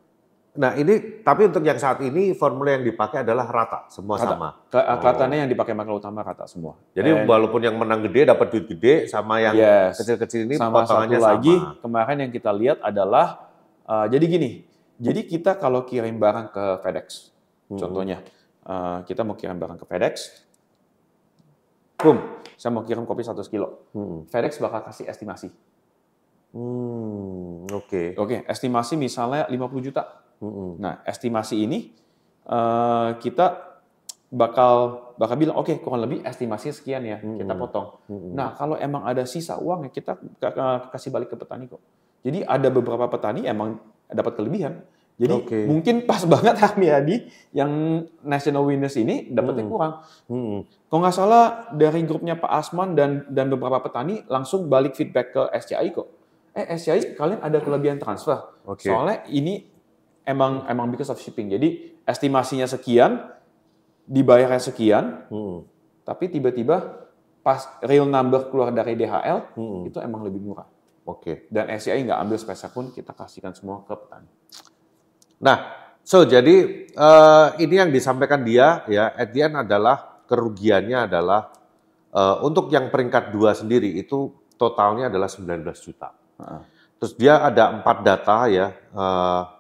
Nah ini tapi untuk yang saat ini formula yang dipakai adalah rata semua rata. sama. Oh. Kelihatannya oh. yang dipakai makhluk utama rata semua. Jadi And eh, walaupun yang menang gede dapat duit gede sama yang kecil-kecil yes. ini sama potongannya satu lagi kemarin yang kita lihat adalah uh, jadi gini. Jadi kita kalau kirim barang ke FedEx hmm. contohnya uh, kita mau kirim barang ke FedEx boom saya mau kirim kopi 100 kilo. Hmm. FedEx bakal kasih estimasi. Hmm, oke. Okay. Oke, okay, estimasi misalnya 50 juta Hmm. Nah, estimasi ini uh, kita bakal bakal bilang oke okay, kurang lebih estimasi sekian ya hmm. kita potong. Hmm. Nah kalau emang ada sisa uang ya kita kasih balik ke petani kok. Jadi ada beberapa petani emang dapat kelebihan. Jadi okay. mungkin pas banget Hami Adi yang National Winners ini dapatnya hmm. kurang. Hmm. Kalau nggak salah dari grupnya Pak Asman dan dan beberapa petani langsung balik feedback ke SCI kok. Eh SCI kalian ada kelebihan transfer. Okay. Soalnya ini emang emang because of shipping. Jadi estimasinya sekian, dibayarnya sekian, hmm. tapi tiba-tiba pas real number keluar dari DHL hmm. itu emang lebih murah. Oke. Okay. Dan SCI nggak ambil spesial pun kita kasihkan semua ke petani. Nah, so jadi uh, ini yang disampaikan dia ya, at the end adalah kerugiannya adalah uh, untuk yang peringkat dua sendiri itu totalnya adalah 19 juta. Uh -huh. Terus dia ada empat data ya. Uh,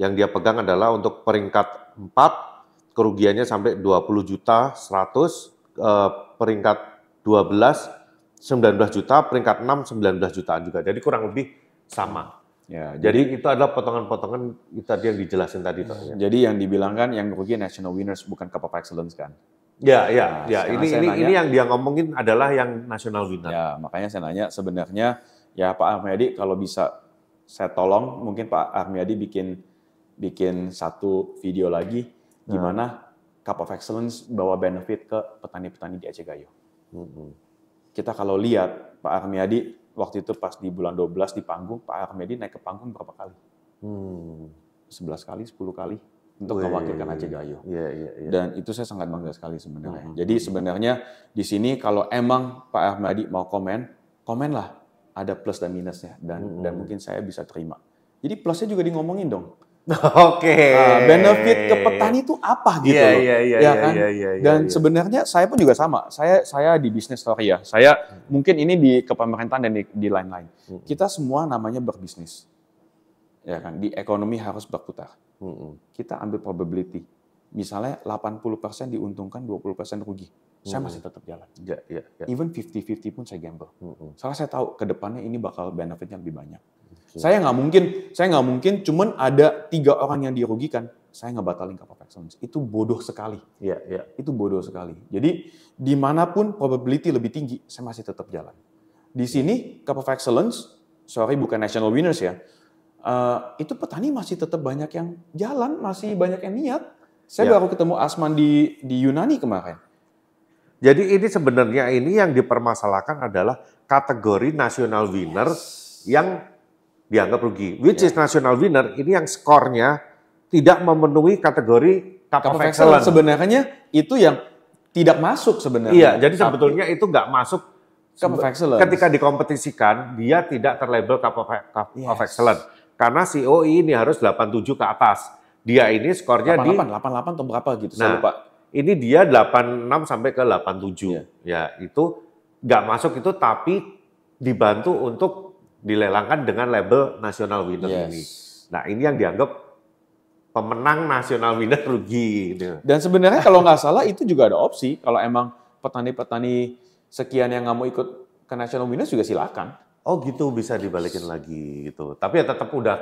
yang dia pegang adalah untuk peringkat 4 kerugiannya sampai 20 juta 100 eh, peringkat 12 19 juta peringkat 6 19 jutaan juga jadi kurang lebih sama ya jadi, jadi itu adalah potongan-potongan itu tadi yang dijelasin tadi ya. jadi yang dibilangkan yang rugi national winners bukan cup of excellence kan Ya, ya, nah, ya. Ini ini, nanya, ini yang dia ngomongin adalah yang national winner. Ya, makanya saya nanya sebenarnya ya Pak Ahmadi kalau bisa saya tolong mungkin Pak Ahmadi bikin bikin satu video lagi gimana nah. Cup of Excellence bawa benefit ke petani-petani di Aceh Gayo. Hmm. Kita kalau lihat Pak Armiadi waktu itu pas di bulan 12 di panggung, Pak Armiadi naik ke panggung berapa kali? Hmm. 11 kali, 10 kali untuk mewakilkan Aceh Gayo. Yeah, yeah, yeah. Dan itu saya sangat bangga sekali sebenarnya. Hmm. Jadi sebenarnya di sini kalau emang Pak Armiadi mau komen, komenlah. Ada plus dan minusnya dan hmm. dan mungkin saya bisa terima. Jadi plusnya juga di ngomongin dong. Oke. Okay. Uh, benefit ke petani itu apa gitu yeah, loh. Iya iya ya iya. kan? Yeah, yeah, iya, Dan iya. sebenarnya saya pun juga sama. Saya saya di bisnis story ya. Saya hmm. mungkin ini di kepemerintahan dan di, lain-lain. Hmm. Kita semua namanya berbisnis. Ya kan? Di ekonomi harus berputar. Hmm. Kita ambil probability. Misalnya 80% diuntungkan, 20% rugi. Saya hmm. masih tetap jalan. Yeah, yeah, yeah. Even 50-50 pun saya gamble. Hmm. Soalnya saya tahu ke depannya ini bakal benefitnya lebih banyak. Saya nggak mungkin, saya nggak mungkin cuman ada tiga orang yang dirugikan. Saya nggak batalin cup excellence. Itu bodoh sekali. Iya, iya. Itu bodoh sekali. Jadi dimanapun probability lebih tinggi, saya masih tetap jalan. Di sini cup of excellence, sorry bukan national winners ya. Uh, itu petani masih tetap banyak yang jalan, masih banyak yang niat. Saya ya. baru ketemu Asman di di Yunani kemarin. Jadi ini sebenarnya ini yang dipermasalahkan adalah kategori national winners yes. yang dianggap rugi. Which yeah. is ya. national winner ini yang skornya tidak memenuhi kategori cup, cup of, excellence. excellence. Sebenarnya itu yang tidak masuk sebenarnya. Iya, jadi sebetulnya itu nggak masuk Cup of Excellence. Ketika dikompetisikan, dia tidak terlabel Cup of, cup yes. of Excellence. Karena COI ini harus 87 ke atas. Dia ini skornya 88, di... 88 atau berapa gitu, nah, saya lupa. Ini dia 86 sampai ke 87. Yeah. Iya. Ya, itu nggak masuk itu tapi dibantu untuk dilelangkan dengan label nasional winner yes. ini. Nah ini yang dianggap pemenang nasional winner rugi. Gitu. Dan sebenarnya kalau nggak salah itu juga ada opsi. Kalau emang petani-petani sekian yang nggak mau ikut ke nasional winner juga silakan. Oh gitu bisa dibalikin lagi gitu. Tapi ya tetap udah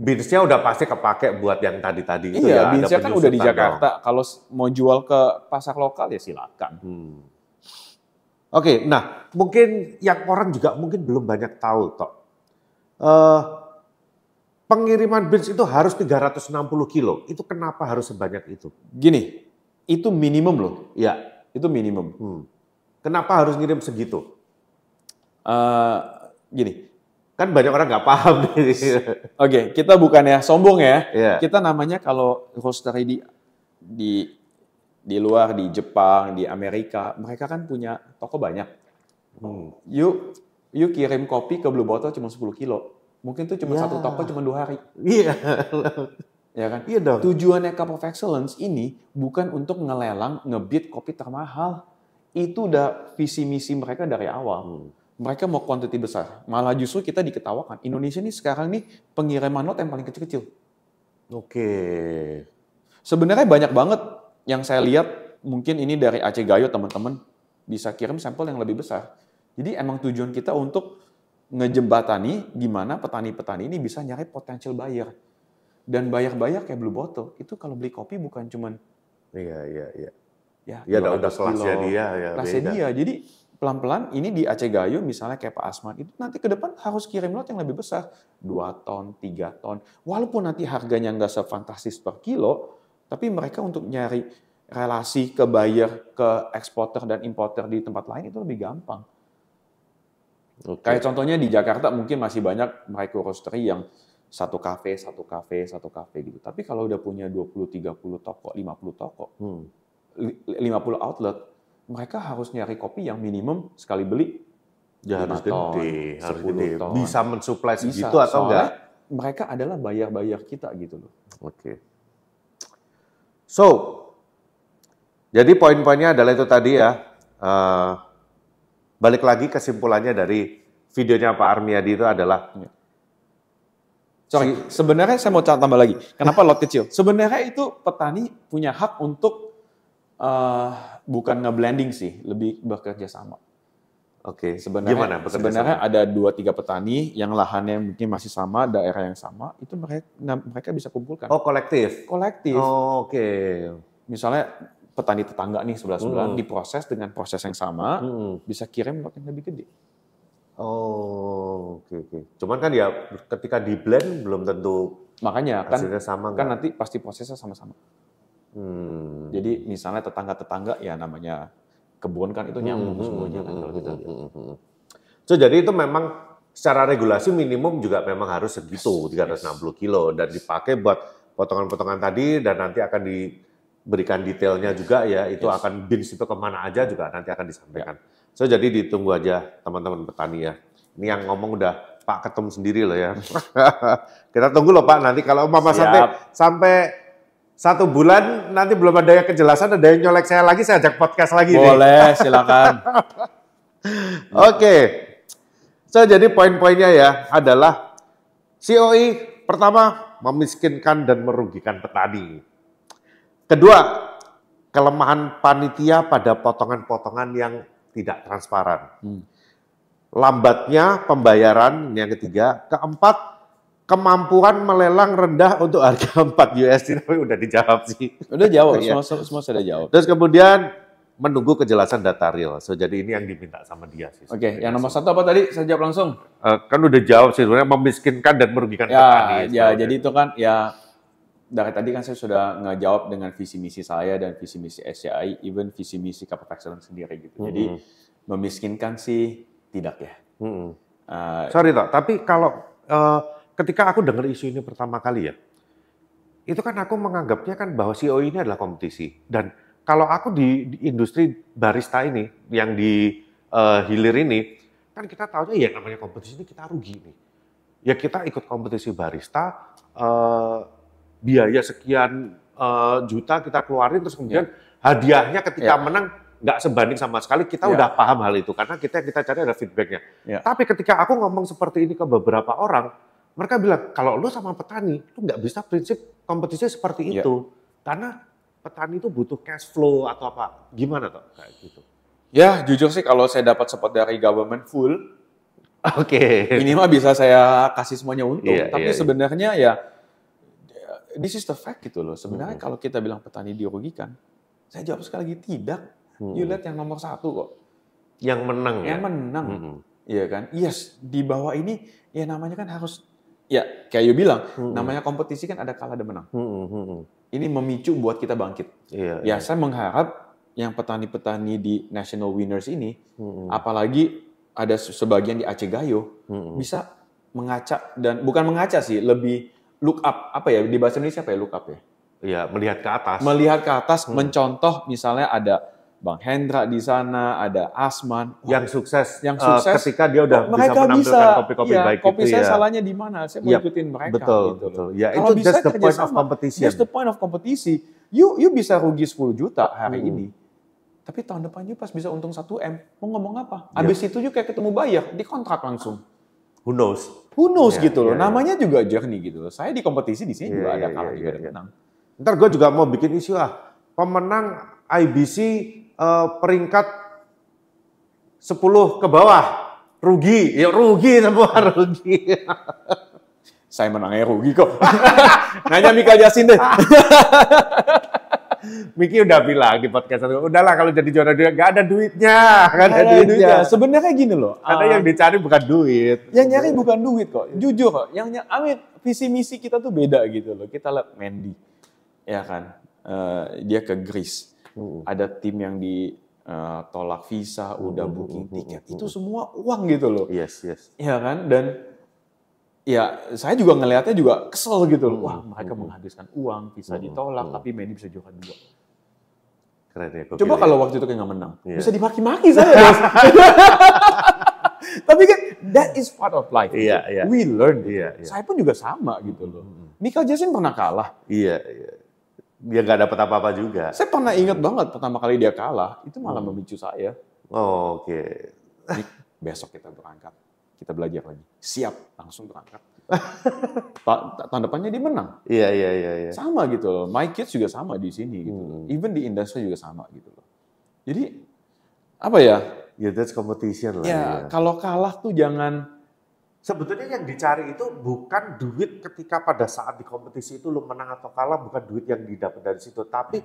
binsnya udah pasti kepake buat yang tadi-tadi itu iya, ya. Iya, kan udah di Jakarta. Kalau mau jual ke pasar lokal ya silakan. Hmm. Oke, nah mungkin yang orang juga mungkin belum banyak tahu toh. Uh, pengiriman bins itu harus 360 kilo. Itu kenapa harus sebanyak itu? Gini, itu minimum loh. Ya, itu minimum. Hmm. Kenapa harus ngirim segitu? Uh, gini, kan banyak orang nggak paham. Oke, okay, kita ya sombong ya. Yeah. Kita namanya kalau host di di di luar di Jepang di Amerika mereka kan punya toko banyak hmm. yuk yuk kirim kopi ke Blue Bottle cuma 10 kilo mungkin tuh cuma ya. satu toko cuma dua hari iya ya kan iya dong tujuannya Cup of Excellence ini bukan untuk ngelelang ngebit kopi termahal itu udah visi misi mereka dari awal hmm mereka mau quantity besar. Malah justru kita diketawakan. Indonesia ini sekarang nih pengiriman lot yang paling kecil-kecil. Oke. Sebenarnya banyak banget yang saya lihat mungkin ini dari Aceh Gayo teman-teman bisa kirim sampel yang lebih besar. Jadi emang tujuan kita untuk ngejembatani gimana petani-petani ini bisa nyari potensial buyer. Dan buyer bayar kayak Blue Bottle itu kalau beli kopi bukan cuman Iya, iya, iya. Ya, ya udah, udah kelasnya dia ya. Kelasnya beda. dia. Jadi pelan-pelan ini di Aceh Gayo misalnya kayak Pak Asman itu nanti ke depan harus kirim lot yang lebih besar 2 ton, 3 ton. Walaupun nanti harganya nggak sefantastis per kilo, tapi mereka untuk nyari relasi ke buyer, ke eksporter dan importer di tempat lain itu lebih gampang. Okay. Kayak contohnya di Jakarta mungkin masih banyak micro roastery yang satu kafe, satu kafe, satu kafe gitu. Tapi kalau udah punya 20, 30 toko, 50 toko, hmm. 50 outlet, mereka harus nyari kopi yang minimum sekali beli ya harus ton, gede, harus gede. Ton. Bisa mensuplai segitu atau enggak? Mereka adalah bayar-bayar kita gitu loh. Oke. Okay. So, jadi poin-poinnya adalah itu tadi ya. Uh, balik lagi kesimpulannya dari videonya Pak Armiadi itu adalah ya. Sorry, sebenarnya saya mau tambah lagi. Kenapa lot kecil? Sebenarnya itu petani punya hak untuk uh, bukan nge-blending sih, lebih bekerja sama. Oke, okay. sebenarnya Gimana sebenarnya ada dua tiga petani yang lahannya mungkin masih sama, daerah yang sama, itu mereka nah, mereka bisa kumpulkan. Oh, kolektif. Kolektif. Oh, oke. Okay. Misalnya petani tetangga nih sebelah sebelah hmm. diproses dengan proses yang sama, hmm. bisa kirim pakai yang lebih gede. Oh, oke okay, oke. Okay. Cuman kan ya ketika di blend belum tentu makanya kan sama kan nanti pasti prosesnya sama-sama. Hmm. Jadi misalnya tetangga-tetangga ya namanya kebun kan itu hmm, nyambung hmm, semuanya hmm, kan kalau kita hmm, lihat. So jadi itu memang secara regulasi minimum juga memang harus segitu 360 kilo dan dipakai buat potongan-potongan tadi dan nanti akan diberikan detailnya juga ya itu yes. akan bins itu kemana aja juga nanti akan disampaikan. Ya. So jadi ditunggu aja teman-teman petani ya. Ini yang ngomong udah Pak ketum sendiri loh ya. Kita tunggu loh Pak nanti kalau Mama Siap. sampai sampai satu bulan nanti belum ada yang kejelasan, ada yang nyolek saya lagi, saya ajak podcast lagi Boleh, nih. silakan. Oke. okay. So, jadi poin-poinnya ya adalah COI e pertama memiskinkan dan merugikan petani. Kedua, kelemahan panitia pada potongan-potongan yang tidak transparan. Hmm. Lambatnya pembayaran yang ketiga, keempat kemampuan melelang rendah untuk harga 4 USD tapi udah dijawab sih. Udah jawab, iya. semua, semua sudah jawab. Terus kemudian menunggu kejelasan data real. So jadi ini yang diminta sama dia sih. Oke, okay, yang nomor satu apa tadi? Saya jawab langsung. Uh, kan udah jawab sih sebenarnya memiskinkan dan merugikan ya, petani. Ya, so, jadi itu kan ya dari tadi kan saya sudah ngejawab dengan visi misi saya dan visi misi SCI, even visi misi Cup Excellence sendiri gitu. -hmm. Jadi memiskinkan sih tidak ya. -hmm. uh, Sorry toh, tapi kalau uh, ketika aku dengar isu ini pertama kali ya, itu kan aku menganggapnya kan bahwa CEO ini adalah kompetisi. Dan kalau aku di, di industri barista ini, yang di uh, hilir ini, kan kita tahunya ya namanya kompetisi ini kita rugi nih. Ya kita ikut kompetisi barista, uh, biaya sekian uh, juta kita keluarin, terus kemudian ya. hadiahnya ketika ya. menang nggak sebanding sama sekali kita ya. udah paham hal itu karena kita kita cari ada feedbacknya. Ya. Tapi ketika aku ngomong seperti ini ke beberapa orang, mereka bilang kalau lu sama petani lu nggak bisa prinsip kompetisi seperti iya. itu yeah. karena petani itu butuh cash flow atau apa gimana tuh kayak gitu ya jujur sih kalau saya dapat support dari government full oke okay. ini mah bisa saya kasih semuanya untung yeah, tapi yeah, iya. sebenarnya yeah. ya this is the fact gitu loh sebenarnya hmm. kalau kita bilang petani dirugikan saya jawab sekali lagi tidak hmm. you lihat yang nomor satu kok yang menang yang ya? menang hmm. Iya kan? Yes, di bawah ini ya namanya kan harus Ya, kayak you bilang, hmm. namanya kompetisi kan ada kalah ada menang. Hmm, Ini memicu buat kita bangkit. Iya, ya, iya. saya mengharap yang petani-petani di National Winners ini, hmm. apalagi ada sebagian di Aceh Gayo, hmm. bisa mengacak dan bukan mengaca sih, lebih look up apa ya di bahasa Indonesia apa ya look up ya? Iya, melihat ke atas. Melihat ke atas, hmm. mencontoh misalnya ada Bang Hendra di sana, ada Asman yang sukses yang eh, sukses uh, ketika dia udah oh, bisa menampilkan kopi-kopi ya, baik kopi itu saya ya. salahnya di mana? Saya mau ya, ikutin mereka betul, gitu. Betul. Ya, Kalau itu bisa just the point sama, of competition. Just the point of kompetisi. You you bisa rugi 10 juta hari hmm. ini. Tapi tahun depan depannya pas bisa untung 1 M, mau ngomong apa? Iya. Habis ya. itu juga kayak ketemu bayar, di kontrak langsung. Who knows? Who knows yeah, gitu loh. Yeah, iya. Namanya yeah. juga journey gitu loh. Saya di kompetisi di sini yeah, juga yeah, ada iya, kalah yeah, juga yeah, ada menang. Ntar gue juga mau bikin isu ah, pemenang IBC uh, peringkat 10 ke bawah rugi, ya rugi semua rugi. Saya menangnya rugi kok. Nanya Mika Yasin deh. Miki udah bilang di podcast itu, udahlah kalau jadi juara dunia gak ada duitnya, gak ada, ada duitnya. duitnya. Sebenarnya gini loh, karena uh, eh, yang dicari bukan duit. Yang nyari bukan duit kok, jujur kok. Yang nyari, amin, visi misi kita tuh beda gitu loh. Kita lihat Mandy ya kan, uh, dia ke Greece uh. ada tim yang ditolak eh, visa, uh. udah booking tiket, uh. itu semua uang gitu loh. Yes, yes. Iya kan? Dan ya saya juga ngelihatnya juga kesel gitu loh. Wah, mereka menghabiskan uang, visa ditolak, tapi Manny bisa juara dua. Keren ya, Coba ya. kalau ya. waktu itu kayak nggak menang, yeah. bisa dimaki-maki saya. tapi kan that is part of life. Iya, yeah, yeah. We learn. Iya, yeah, yeah. Saya pun juga sama gitu loh. Michael Jackson pernah kalah. Iya, yeah, iya. Yeah dia nggak dapat apa-apa juga. Saya pernah ingat banget pertama kali dia kalah, itu malah hmm. memicu saya. Oh, Oke. Okay. Besok kita berangkat, kita belajar lagi. Siap, langsung berangkat. depannya dia menang. Iya, iya iya iya. Sama gitu loh. My kids juga sama di sini gitu. Hmm. Even di industri juga sama gitu loh. Jadi apa ya? Ya yeah, that's competition lah. Ya, ya. kalau kalah tuh jangan Sebetulnya yang dicari itu bukan duit ketika pada saat di kompetisi itu lo menang atau kalah, bukan duit yang didapat dari situ, tapi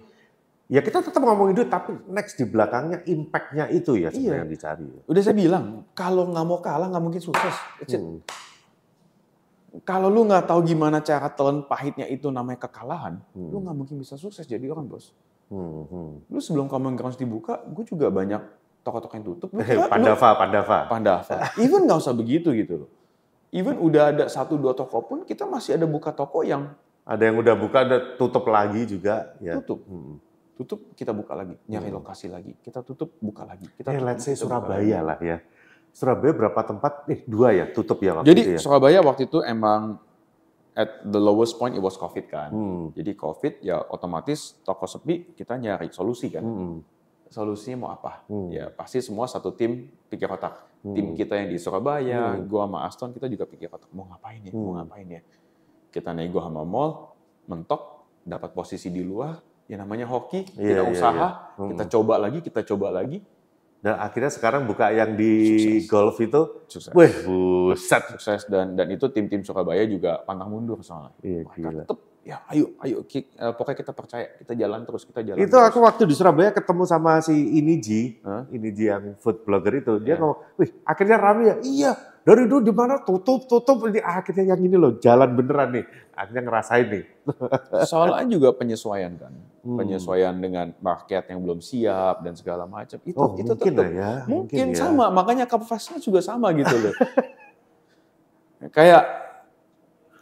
ya kita tetap ngomongin duit, tapi next di belakangnya impactnya itu ya sebenarnya iya. yang dicari. Ya. Udah saya bilang, kalau nggak mau kalah nggak mungkin sukses. Hmm. Kalau lu nggak tahu gimana cara telan pahitnya itu namanya kekalahan, hmm. lu nggak mungkin bisa sukses jadi orang bos. Hmm, hmm. Lu sebelum Common Grounds dibuka, gue juga banyak toko-toko yang tutup. Lu, pandava, eh, lu, Pandava. Pandava. Even nggak usah begitu gitu loh even udah ada satu dua toko pun kita masih ada buka toko yang ada yang udah buka ada tutup lagi juga ya. tutup hmm. tutup kita buka lagi nyari hmm. lokasi lagi kita tutup buka lagi kita eh, tutup, let's say Surabaya lah ya Surabaya berapa tempat eh dua ya tutup ya waktu jadi itu ya? Surabaya waktu itu emang at the lowest point it was covid kan hmm. jadi covid ya otomatis toko sepi kita nyari solusi kan hmm. solusinya mau apa hmm. ya pasti semua satu tim pikir otak tim hmm. kita yang di Surabaya, hmm. gua sama Aston kita juga pikir otak mau ngapain ya, hmm. mau ngapain ya. Kita nego sama mall, mentok, dapat posisi di luar, ya namanya hoki, yeah, kita yeah, usaha, yeah. Hmm. kita coba lagi, kita coba lagi. Dan akhirnya sekarang buka yang di Sukses. golf itu, Sukses. wih buset. Sukses dan dan itu tim-tim Surabaya juga pantang mundur soalnya. Iya, gila. Tetap ya ayo ayo uh, pokoknya kita percaya kita jalan terus kita jalan itu terus. aku waktu di Surabaya ketemu sama si ini Ji huh? ini Ji yang food blogger itu dia yeah. ngomong wih akhirnya rame ya iya dari dulu di mana tutup tutup ini ah, akhirnya yang ini loh jalan beneran nih akhirnya ngerasain nih soalnya juga penyesuaian kan hmm. penyesuaian dengan market yang belum siap dan segala macam itu oh, itu mungkin tetap ya. mungkin, mungkin ya. sama makanya kapasitasnya juga sama gitu loh kayak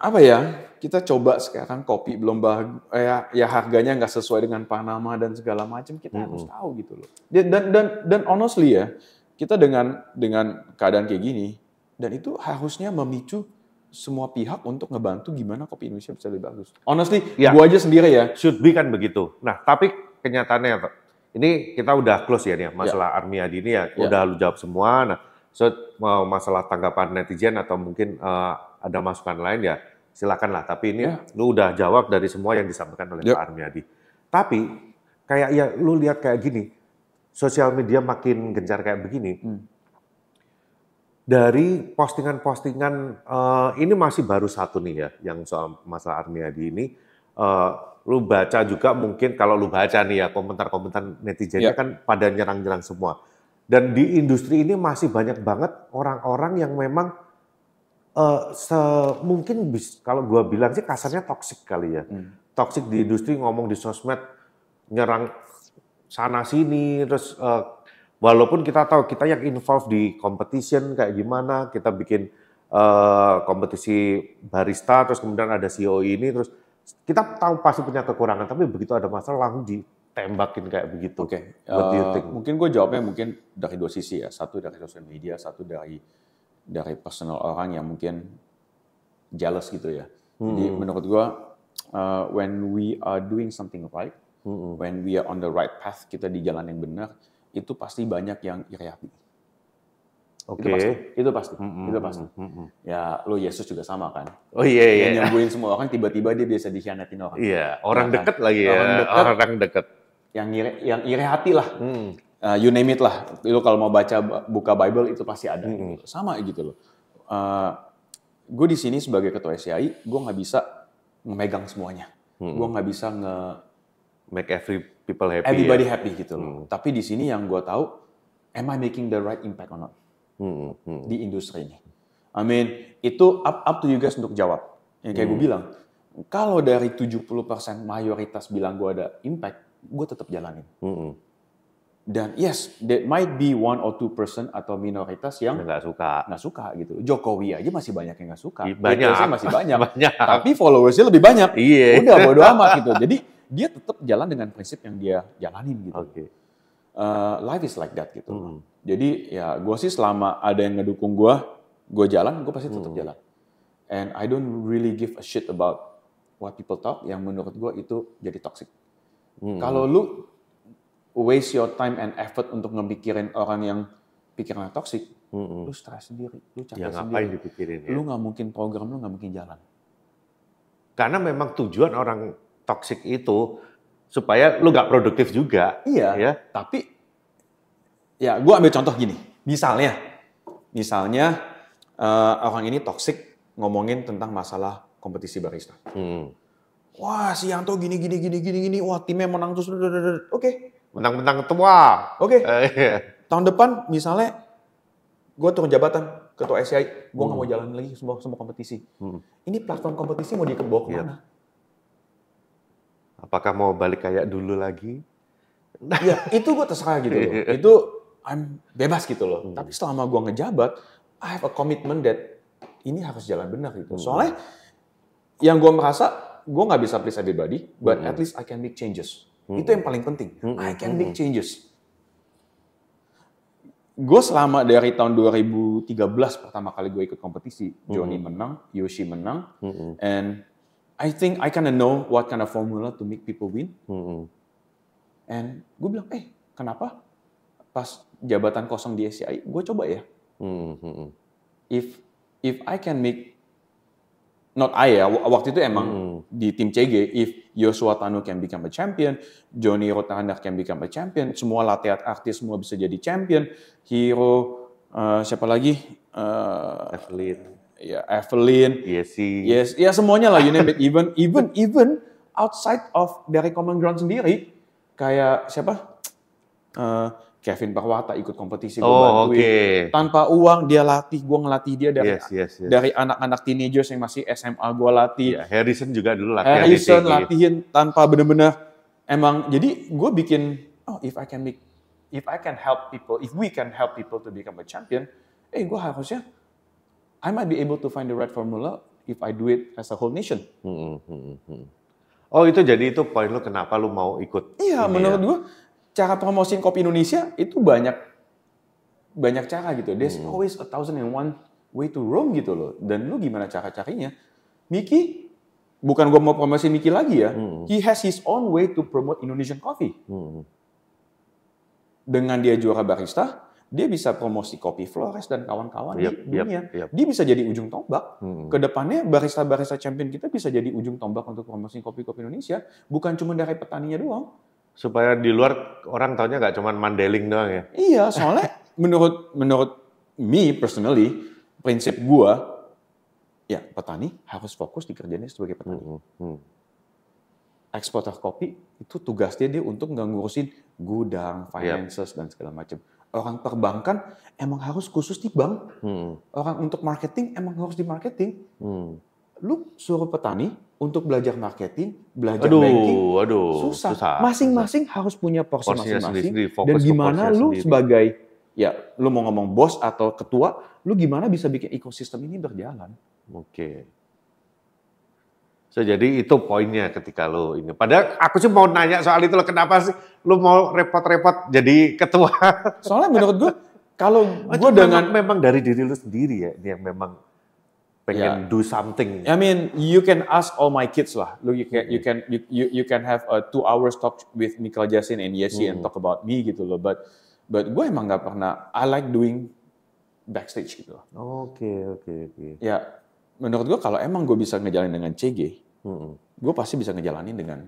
apa ya kita coba sekarang kopi belum bah eh, ya, ya harganya nggak sesuai dengan Panama dan segala macam kita hmm. harus tahu gitu loh dan dan dan honestly ya kita dengan dengan keadaan kayak gini dan itu harusnya memicu semua pihak untuk ngebantu gimana kopi Indonesia bisa lebih bagus honestly ya. gua aja sendiri ya should be kan begitu nah tapi kenyataannya ini kita udah close ya nih ya, ya. masalah ya. Armiadi ini ya, ya udah lu jawab semua nah so masalah tanggapan netizen atau mungkin uh, ada masukan lain ya silakanlah. Tapi ini yeah. lu udah jawab dari semua yang disampaikan oleh ya. Pak Armiadi. Tapi kayak ya lu lihat kayak gini, sosial media makin gencar kayak begini. Hmm. Dari postingan-postingan uh, ini masih baru satu nih ya, yang soal masalah Armiadi ini. Uh, lu baca juga mungkin kalau lu baca nih ya komentar-komentar netizennya ya. kan pada nyerang-nyerang semua. Dan di industri ini masih banyak banget orang-orang yang memang uh, eh, se mungkin bis, kalau gue bilang sih kasarnya toksik kali ya. Hmm. Toksik di industri ngomong di sosmed nyerang sana sini terus uh, walaupun kita tahu kita yang involved di competition kayak gimana kita bikin uh, kompetisi barista terus kemudian ada CEO ini terus kita tahu pasti punya kekurangan tapi begitu ada masalah langsung ditembakin kayak begitu. Oke. Okay. Uh, mungkin gue jawabnya mungkin dari dua sisi ya. Satu dari sosial media, satu dari dari personal orang yang mungkin jealous gitu ya. Hmm. Jadi menurut gua uh, when we are doing something right, hmm. when we are on the right path, kita di jalan yang benar, itu pasti banyak yang iri hati. Oke. Okay. Itu pasti. Itu pasti. hmm Itu pasti. Mm-hmm. Ya, lo Yesus juga sama kan? Oh iya iya. Yang nyembuhin semua orang tiba-tiba dia bisa dikhianatin orang. Iya, orang ya, dekat kan? lagi ya. Orang deket. Orang dekat. Yang iri yang iri hati lah. Mm uh, you name it lah. Itu kalau mau baca buka Bible itu pasti ada. Hmm. Sama gitu loh. Uh, eh, gue di sini sebagai ketua SCI, gue nggak bisa memegang semuanya. Hmm. Gue nggak bisa nge make every people happy. Everybody yeah. happy gitu loh. Hmm. Tapi di sini yang gue tahu, am I making the right impact or not hmm. Hmm. di industri ini? I mean, itu up, up to you guys untuk jawab. Yang kayak hmm. gue bilang, kalau dari 70% mayoritas bilang gue ada impact, gue tetap jalanin. Hmm. Dan yes, that might be one or two person atau minoritas yang nggak suka, nggak suka gitu. Jokowi aja masih banyak yang nggak suka, banyak sih masih banyak, banyak. tapi followersnya lebih banyak. Iya. Udah bodo amat gitu. Jadi dia tetap jalan dengan prinsip yang dia jalanin gitu. Oke. Okay. Uh, eh, life is like that gitu. Hmm. Jadi ya gue sih selama ada yang ngedukung gue, gue jalan, gue pasti tetap hmm. jalan. And I don't really give a shit about what people talk. Yang menurut gue itu jadi toxic. Hmm. Kalau lu waste your time and effort untuk ngepikirin orang yang pikirannya toxic, mm-hmm. lu stres sendiri, lu capek ya, sendiri. dipikirin ya? Lu nggak mungkin program lu nggak mungkin jalan. Karena memang tujuan orang toxic itu supaya lu nggak produktif juga. Iya. Ya. Tapi ya gue ambil contoh gini, misalnya, misalnya uh, orang ini toxic ngomongin tentang masalah kompetisi barista. Hmm. Wah si Yanto gini gini gini gini gini, wah timnya menang terus, oke. Okay Menang-menang ketua. Ah. Oke. Okay. Eh, iya. Tahun depan misalnya gue turun jabatan ketua SCI, gue nggak hmm. mau jalan lagi semua semua kompetisi. Hmm. Ini platform kompetisi mau dikebok iya. ke mana? Apakah mau balik kayak dulu lagi? ya itu gue terserah gitu loh. Iya. Itu I'm bebas gitu loh. Hmm. Tapi selama gue ngejabat, I have a commitment that ini harus jalan benar gitu. Hmm. Soalnya yang gue merasa gue nggak bisa please everybody, but hmm. at least I can make changes. Hmm. Itu yang paling penting. Hmm. I can make changes. Gue selama dari tahun 2013 pertama kali gue ikut kompetisi, Johnny menang, Yoshi menang, hmm. and I think I kinda know what kind of formula to make people win. Hmm. And gue bilang, eh kenapa pas jabatan kosong di SCI, gue coba ya. Hmm. If if I can make not I ya, waktu itu emang hmm. di tim CG, if Yosua Tanu can become a champion, Johnny Rotana can become a champion, semua latihan artis semua bisa jadi champion, Hero, uh, eh, siapa lagi? Uh, Evelyn. Ya, Evelyn. Yesi. Yes, ya semuanya lah, you name it. Even, even, even outside of dari common ground sendiri, kayak siapa? Uh, Kevin tak ikut kompetisi gue oh, bantuin. Okay. Tanpa uang dia latih, gue ngelatih dia dari yes, yes, yes. dari anak-anak teenagers yang masih SMA gue latih. Ya, Harrison juga dulu latih Harrison latihin tanpa bener-bener emang jadi gue bikin oh if I can make if I can help people, if we can help people to become a champion, eh gue harusnya I might be able to find the right formula if I do it as a whole nation. Hmm, hmm, hmm, hmm. Oh itu jadi itu poin lo kenapa lu mau ikut? Iya menurut ya? gue cara promosiin kopi Indonesia itu banyak banyak cara gitu. There's hmm. always a thousand and one way to Rome gitu loh. Dan lu gimana cara-carinya? Miki bukan gue mau promosi Miki lagi ya. Hmm. He has his own way to promote Indonesian coffee. Hmm. Dengan dia juara barista, dia bisa promosi kopi Flores dan kawan-kawan yep, di dunia. Yep, yep. Dia bisa jadi ujung tombak. Hmm. Kedepannya barista-barista champion kita bisa jadi ujung tombak untuk promosi kopi-kopi Indonesia. Bukan cuma dari petaninya doang, supaya di luar orang taunya nggak cuman mandeling doang ya. Iya, soalnya menurut menurut me personally prinsip gua ya petani harus fokus di kerjanya sebagai petani. Hmm. Hmm. Eksporter kopi itu tugasnya dia untuk nggak ngurusin gudang, finances yep. dan segala macam. Orang perbankan emang harus khusus di bank. Hmm. Orang untuk marketing emang harus di marketing. Hmm lu suruh petani untuk belajar marketing, belajar aduh, banking, aduh, susah. Masing-masing harus punya porsi masing-masing. Dan gimana lu sendiri. sebagai ya lu mau ngomong bos atau ketua, lu gimana bisa bikin ekosistem ini berjalan? Oke. So, jadi itu poinnya ketika lu ini. Padahal aku sih mau nanya soal itu lo kenapa sih lo mau repot-repot jadi ketua? Soalnya menurut gue kalau gue dengan memang dari diri lo sendiri ya yang memang pengen yeah. do something. I mean, you can ask all my kids lah. Look, you can you mm-hmm. can you you, can have a two hours talk with Michael Jasin and Yesi mm. and mm-hmm. talk about me gitu loh. But but gue emang gak pernah. I like doing backstage gitu loh. Oke okay, oke okay, oke. Okay. Ya menurut gue kalau emang gue bisa ngejalanin dengan CG, mm-hmm. gue pasti bisa ngejalanin dengan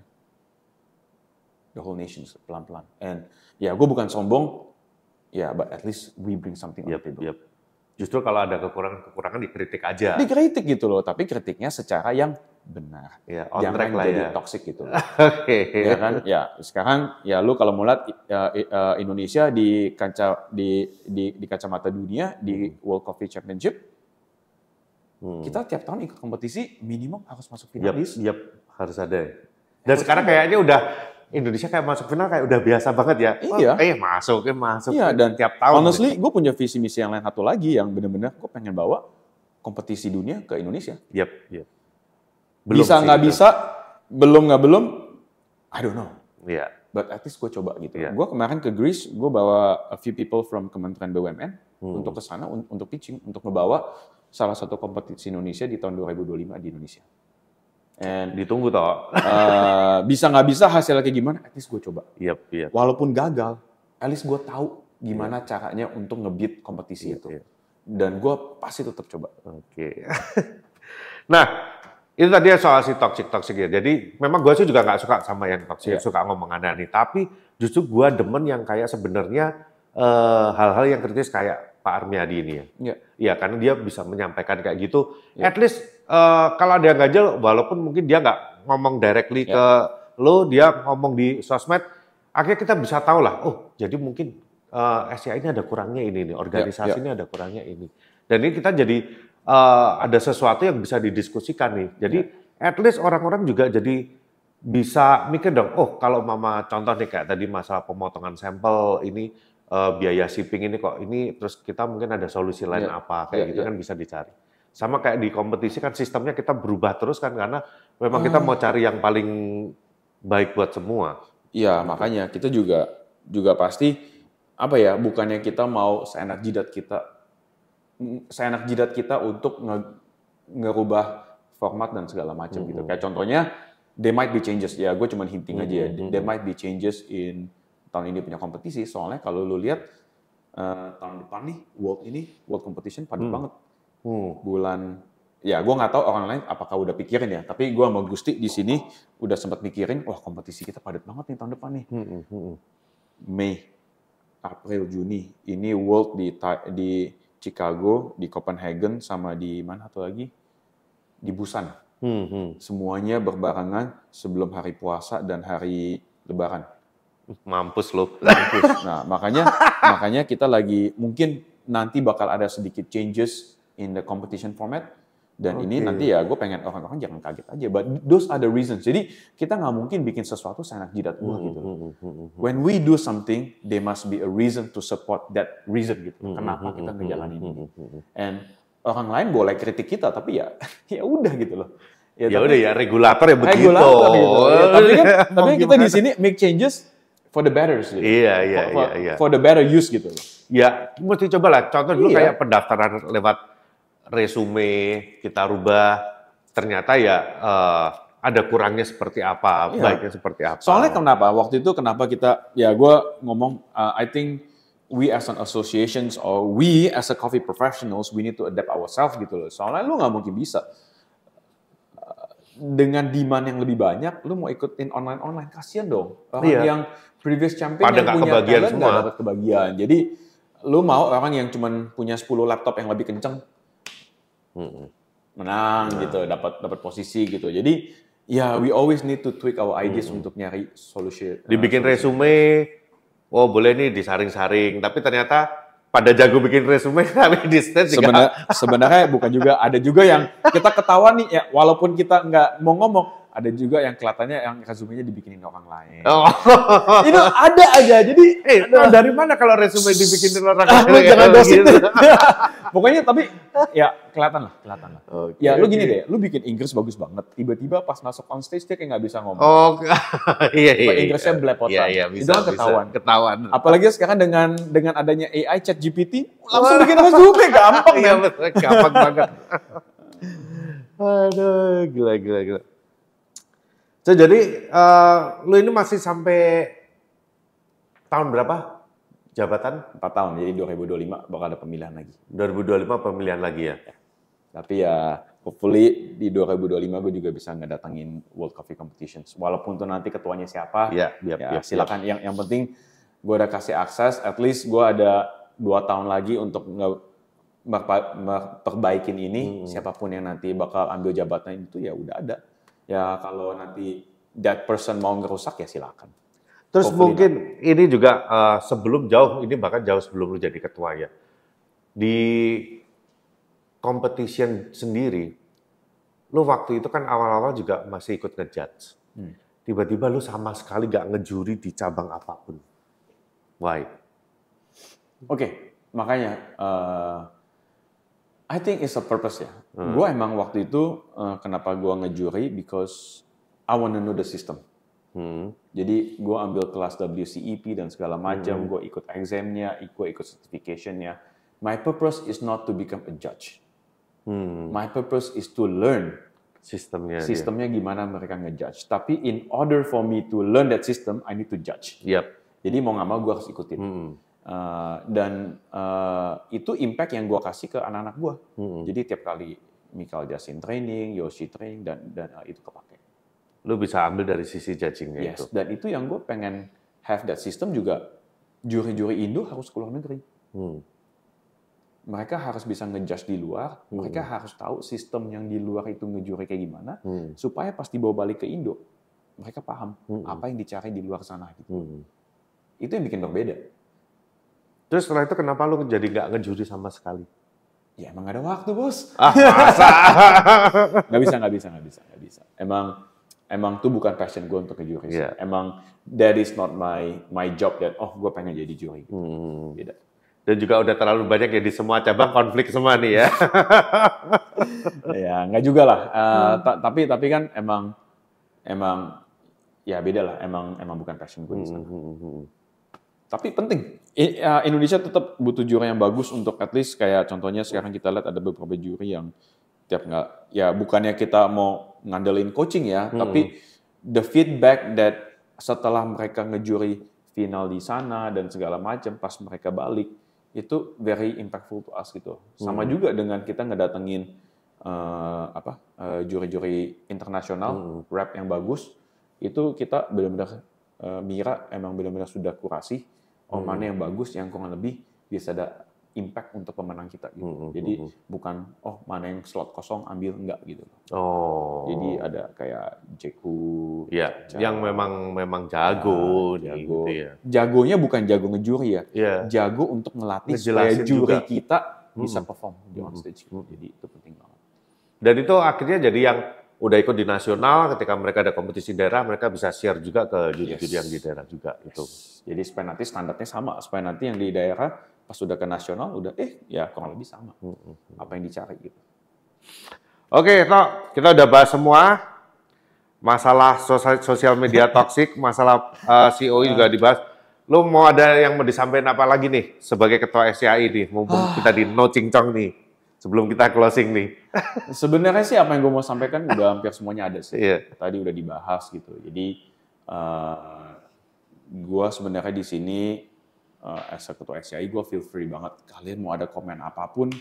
the whole nation pelan pelan. And ya yeah, gue bukan sombong. Ya, yeah, but at least we bring something yep, on the table. Yep. Justru kalau ada kekurangan-kekurangan dikritik aja. Dikritik gitu loh, tapi kritiknya secara yang benar. Ya, on Jangan track lah jadi ya. toxic gitu. Oke. okay. Ya kan? Ya, sekarang ya lu kalau melihat uh, ya, uh, e, Indonesia di kaca di di, di kacamata dunia di hmm. World Coffee Championship hmm. kita tiap tahun ikut kompetisi minimum harus masuk finalis. Yep, yep. harus ada. Dan harus sekarang kayaknya udah Indonesia kayak masuk final kayak udah biasa banget ya. Iya. Oh, eh masuk, eh masuk. Iya dan tiap tahun. Honestly, gue punya visi misi yang lain satu lagi yang bener-bener gue pengen bawa kompetisi dunia ke Indonesia. Yep, yep. Belum bisa nggak bisa, belum nggak belum, I don't know. Iya. Yeah. But at least gue coba gitu. Yeah. Gue kemarin ke Greece, gue bawa a few people from Kementerian BUMN hmm. untuk ke sana untuk pitching, untuk membawa salah satu kompetisi Indonesia di tahun 2025 di Indonesia. And ditunggu toh. Uh, bisa nggak bisa hasilnya kayak gimana? At least gue coba. Yep, yep. Walaupun gagal, at least gue tahu gimana yep. caranya untuk ngebeat kompetisi yep, itu. Yep. Dan gue pasti tetap coba. Oke. Okay. nah, itu tadi soal si toxic toxic ya. Jadi memang gue sih juga nggak suka sama yang toxic, yep. Iya. suka ngomong aneh-aneh. Tapi justru gue demen yang kayak sebenarnya eh, hal-hal uh, hal -hal yang kritis kayak Pak Armiadi ini ya. ya. Iya, ya, karena dia bisa menyampaikan kayak gitu. Ya. At least uh, kalau ada yang ganjel, walaupun mungkin dia nggak ngomong directly ya. ke lo, dia ngomong di sosmed, akhirnya kita bisa tahu lah. Oh, jadi mungkin uh, eh, SCI ini ada kurangnya ini nih, organisasi ya, ya. ini ada kurangnya ini. Dan ini kita jadi uh, ada sesuatu yang bisa didiskusikan nih. Jadi ya. at least orang-orang juga jadi bisa mikir dong, oh kalau mama contoh nih kayak tadi masalah pemotongan sampel ini, uh, biaya shipping ini kok ini terus kita mungkin ada solusi lain yeah. apa kayak yeah, gitu yeah. kan bisa dicari. Sama kayak di kompetisi kan sistemnya kita berubah terus kan karena memang kita ah. mau cari yang paling baik buat semua. Iya, makanya kita juga juga pasti apa ya, bukannya kita mau seenak jidat kita seenak jidat kita untuk nge ngerubah format dan segala macam mm -hmm. gitu. Mm-hmm. Kayak contohnya there might be changes ya, gue cuman hinting mm -hmm. aja ya. Mm-hmm. There might be changes in tahun ini punya kompetisi. Soalnya kalau lu lihat uh, tahun depan nih world ini world competition padat hmm. banget. Hmm. Bulan ya gue nggak tahu orang lain apakah udah pikirin ya. Tapi gue sama Gusti di sini udah sempat mikirin, wah kompetisi kita padat banget nih tahun depan nih. Hmm. Hmm. hmm, hmm. Mei, April, Juni ini world di di Chicago, di Copenhagen sama di mana atau lagi? Di Busan. Hmm, hmm. Semuanya berbarengan sebelum hari puasa dan hari Lebaran. Mampus lu. Mampus. Nah, makanya makanya kita lagi mungkin nanti bakal ada sedikit changes in the competition format dan okay. ini nanti ya gue pengen orang-orang jangan kaget aja but those are the reasons jadi kita nggak mungkin bikin sesuatu seenak jidat gue gitu hmm, hmm, hmm, when we do something there must be a reason to support that reason gitu kenapa kita ngejalanin ini and orang lain boleh kritik kita tapi ya ya udah gitu loh ya, ya tapi, udah ya regulator ya begitu regulator gitu. ya, tapi kan tapi kan kita di sini make changes for the better sih. Iya, iya, iya, iya. For the better use gitu loh. Iya, mesti cobalah. Contoh dulu iya. kayak pendaftaran lewat resume kita rubah, ternyata ya uh, ada kurangnya seperti apa, iya. baiknya seperti apa. Soalnya kenapa? Waktu itu kenapa kita, ya gue ngomong, uh, I think we as an associations or we as a coffee professionals, we need to adapt ourselves gitu loh. Soalnya lu nggak mungkin bisa dengan demand yang lebih banyak, lu mau ikutin online-online, kasihan dong. Orang iya. yang previous champion Pada yang punya kebagian talent semua. dapat kebagian. Jadi lu mau orang yang cuma punya 10 laptop yang lebih kenceng, menang nah. gitu, dapat dapat posisi gitu. Jadi ya we always need to tweak our ideas hmm. untuk nyari solusi. Eh, Dibikin uh, resume, oh boleh nih disaring-saring, tapi ternyata pada jago bikin resume tapi di stage Sebenar, sebenarnya bukan juga ada juga yang kita ketawa nih ya walaupun kita nggak mau ngomong ada juga yang kelihatannya yang resume-nya dibikinin orang lain. Oh. itu ada aja. Jadi eh, ada. Nah, dari mana kalau resume dibikinin orang ah, lain? Ah, jangan gosip. Gitu. Pokoknya tapi ya kelihatan lah, kelihatan lah. Okay, ya lu gini okay. deh, lu bikin Inggris bagus banget. Tiba-tiba pas masuk on stage dia kayak nggak bisa ngomong. Oh, iya iya. iya. Inggrisnya iya, belepotan. Iya iya, bisa, itu ketahuan. ketahuan. Apalagi sekarang dengan dengan adanya AI chat GPT, langsung bikin resume gampang. Iya, gampang banget. Aduh, gila gila gila. So, jadi uh, lu ini masih sampai tahun berapa jabatan? empat tahun, jadi 2025 bakal ada pemilihan lagi. 2025 pemilihan lagi ya? ya. Tapi ya hopefully di 2025 gue juga bisa ngedatengin World Coffee Competitions. Walaupun tuh nanti ketuanya siapa, ya, biap, ya, biap, silakan. Biap. Yang, yang penting gue udah kasih akses, at least gue ada dua tahun lagi untuk nggak memperbaikin ini. Hmm. Siapapun yang nanti bakal ambil jabatan itu ya udah ada Ya kalau nanti that person mau ngerusak ya silakan. Terus Hopefully mungkin not. ini juga uh, sebelum jauh, ini bahkan jauh sebelum lu jadi ketua ya. Di competition sendiri, lu waktu itu kan awal-awal juga masih ikut ngejudge. Hmm. Tiba-tiba lu sama sekali gak ngejuri di cabang apapun. Why? Oke, okay, makanya uh, I think it's a purpose ya. Hmm. Gue emang waktu itu uh, kenapa gue ngejuri because I wanna know the system. Hmm. Jadi gue ambil kelas WCEP dan segala macam, hmm. gue ikut examnya, ikut ikut certificationnya. My purpose is not to become a judge. Hmm. My purpose is to learn sistemnya. Sistemnya dia. gimana mereka ngejudge. Tapi in order for me to learn that system, I need to judge. Yep. Jadi mau nggak mau gue harus ikutin. Hmm. Uh, dan uh, itu impact yang gue kasih ke anak-anak gue. Hmm. Jadi tiap kali Michael Jasin training, Yoshi training, dan, dan uh, itu kepake. Lu bisa ambil dari sisi judgingnya yes. itu. Dan itu yang gue pengen have that system juga juri-juri Indo harus keluar negeri. Hmm. Mereka harus bisa ngejudge di luar, hmm. mereka harus tahu sistem yang di luar itu ngejuri kayak gimana, hmm. supaya pas dibawa balik ke Indo, mereka paham hmm. apa yang dicari di luar sana. Gitu. Hmm. Itu yang bikin berbeda Terus setelah itu kenapa lu jadi nggak ngejuri sama sekali? Ya emang ada waktu bos. Ah masa? gak bisa, gak bisa, gak bisa, gak bisa. Emang emang tuh bukan passion gue untuk ke juri. Yeah. Iya. Emang that is not my my job that oh gue pengen jadi juri. Gitu. Hmm. Beda. Dan juga udah terlalu banyak ya di semua cabang konflik semua nih ya. ya nggak juga lah. Uh, hmm. Tapi tapi kan emang emang ya beda lah. Emang emang bukan passion gue di sana. Hmm. hmm, hmm, hmm. Tapi penting. Ya, Indonesia tetap butuh juri yang bagus untuk at least kayak contohnya sekarang kita lihat ada beberapa juri yang tiap nggak ya bukannya kita mau ngandelin coaching ya, hmm. tapi the feedback that setelah mereka ngejuri final di sana dan segala macam pas mereka balik itu very impactful to us gitu. Sama hmm. juga dengan kita ngedatengin uh, apa uh, juri-juri internasional hmm. rap yang bagus itu kita benar-benar eh, Mira emang benar-benar sudah kurasi hmm. mana yang bagus yang kurang lebih bisa ada impact untuk pemenang kita gitu. Hmm, hmm Jadi hmm, hmm. bukan oh mana yang slot kosong ambil enggak gitu. Oh. Jadi ada kayak Jeku ya, Jago. yang memang memang jago, nah, jago. Gitu ya. Jagonya bukan jago ngejuri ya. ya. Jago untuk ngelatih supaya juri juga. kita bisa hmm. perform di on stage. Gitu. Hmm. Jadi itu penting banget. Dan itu akhirnya jadi yang udah ikut di nasional, ketika mereka ada kompetisi daerah, mereka bisa share juga ke judi-judi yes. yang di daerah juga. Gitu. Yes. Gitu. Jadi supaya nanti standarnya sama, supaya nanti yang di daerah pas sudah ke nasional udah eh ya kurang lebih sama hmm. apa yang dicari gitu. Oke, Tok, kita udah bahas semua masalah sosial media toksik, masalah uh, eh, COI e iya. juga dibahas. Lu mau ada yang mau disampaikan apa lagi nih sebagai ketua SCI nih, mumpung ah. kita di no cincong nih sebelum kita closing nih. Sebenarnya sih apa yang gue mau sampaikan udah hampir semuanya ada sih. Yeah. Tadi udah dibahas gitu. Jadi uh, eh, gue sebenarnya di sini uh, as a ketua SCI gue feel free banget. Kalian mau ada komen apapun,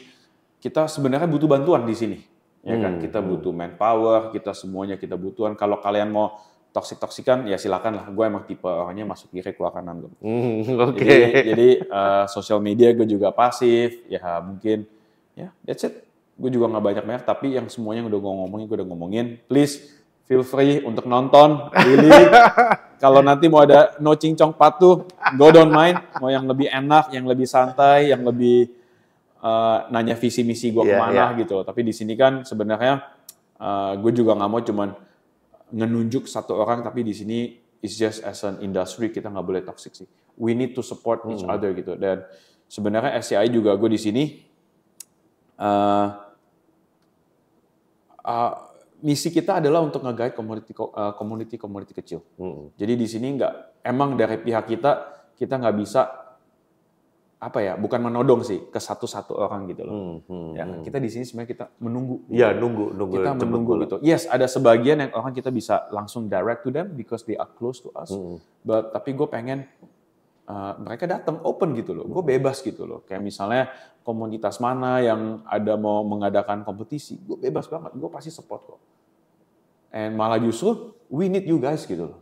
kita sebenarnya butuh bantuan di sini. Ya kan, hmm. kita hmm. butuh manpower, kita semuanya kita butuhan. Kalau kalian mau toxic toksikan ya silakan lah gue emang tipe orangnya masuk kiri keluar kanan gue hmm, Oke. okay. jadi jadi uh, eh, sosial media gue juga pasif ya mungkin Ya, that's it. Gue juga nggak banyak banyak, tapi yang semuanya udah gue ngomongin, gue udah ngomongin. Please feel free untuk nonton, really. Kalau nanti mau ada no cincong patuh, go don't mind. Mau yang lebih enak, yang lebih santai, yang lebih uh, nanya visi misi gue iya, iya. kemana yeah. gitu. Tapi di sini kan sebenarnya uh, eh, gue juga nggak mau cuman ngenunjuk satu orang, tapi di sini it's just as an industry kita nggak boleh toxic sih. We need to support each hmm. other gitu. Dan sebenarnya SCI juga gue di sini uh, misi kita adalah untuk ngegait guide community eh, community community kecil. Hmm. Jadi di sini nggak emang dari pihak kita kita nggak bisa apa ya bukan menodong sih ke satu-satu orang gitu loh. Mm hmm, ya kita di sini sebenarnya kita menunggu. Iya nunggu nunggu. Kita menunggu pula. gitu. Yes ada sebagian yang orang kita bisa langsung direct to them because they are close to us. Hmm. But tapi gue pengen Uh, mereka datang open gitu loh, gue bebas gitu loh. Kayak misalnya komunitas mana yang ada mau mengadakan kompetisi, gue bebas banget, gue pasti support kok. And malah justru we need you guys gitu loh.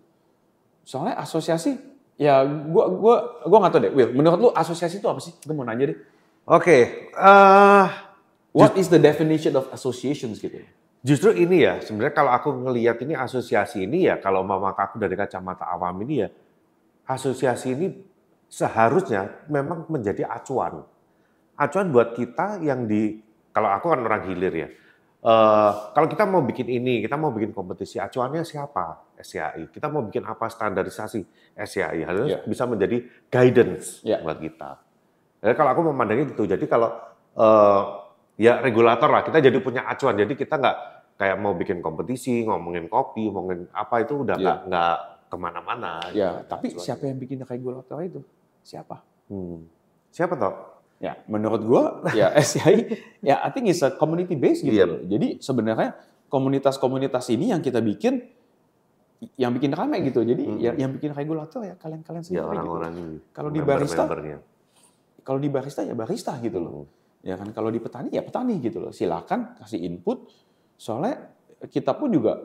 Soalnya asosiasi, ya gue gua gua nggak tau deh. Will, menurut lu asosiasi itu apa sih? Gue mau nanya deh. Oke, okay, uh, eh, what is the definition of associations gitu? Justru ini ya, sebenarnya kalau aku ngelihat ini asosiasi ini ya, kalau mama aku dari kacamata awam ini ya, asosiasi ini seharusnya memang menjadi acuan. Acuan buat kita yang di, kalau aku kan orang hilir ya, Uh, kalau kita mau bikin ini, kita mau bikin kompetisi, acuannya siapa? SCI. Kita mau bikin apa standarisasi SCI? Harus yeah. bisa menjadi guidance yeah. buat kita. Jadi eh, kalau aku memandangnya gitu. Jadi kalau uh, ya regulator lah, kita jadi punya acuan. Jadi kita nggak kayak mau bikin kompetisi, ngomongin kopi, ngomongin apa itu udah ya. nggak yeah. kemana-mana. Ya, yeah. Gitu, tapi acuannya. siapa yang bikin regulator itu? siapa. Hmm. Siapa toh? Ya, menurut gua ya eh, SCI ya I think is a community base gitu. Iya. loh Jadi sebenarnya komunitas-komunitas ini yang kita bikin yang bikin rame gitu. Jadi hmm. yang, yang bikin regulator ya kalian-kalian ya, sendiri. Ya, orang-orang gitu. Kalau di barista kalau di barista ya barista gitu loh. Hmm. Ya kan kalau di petani ya petani gitu loh. Silakan kasih input. Soalnya kita pun juga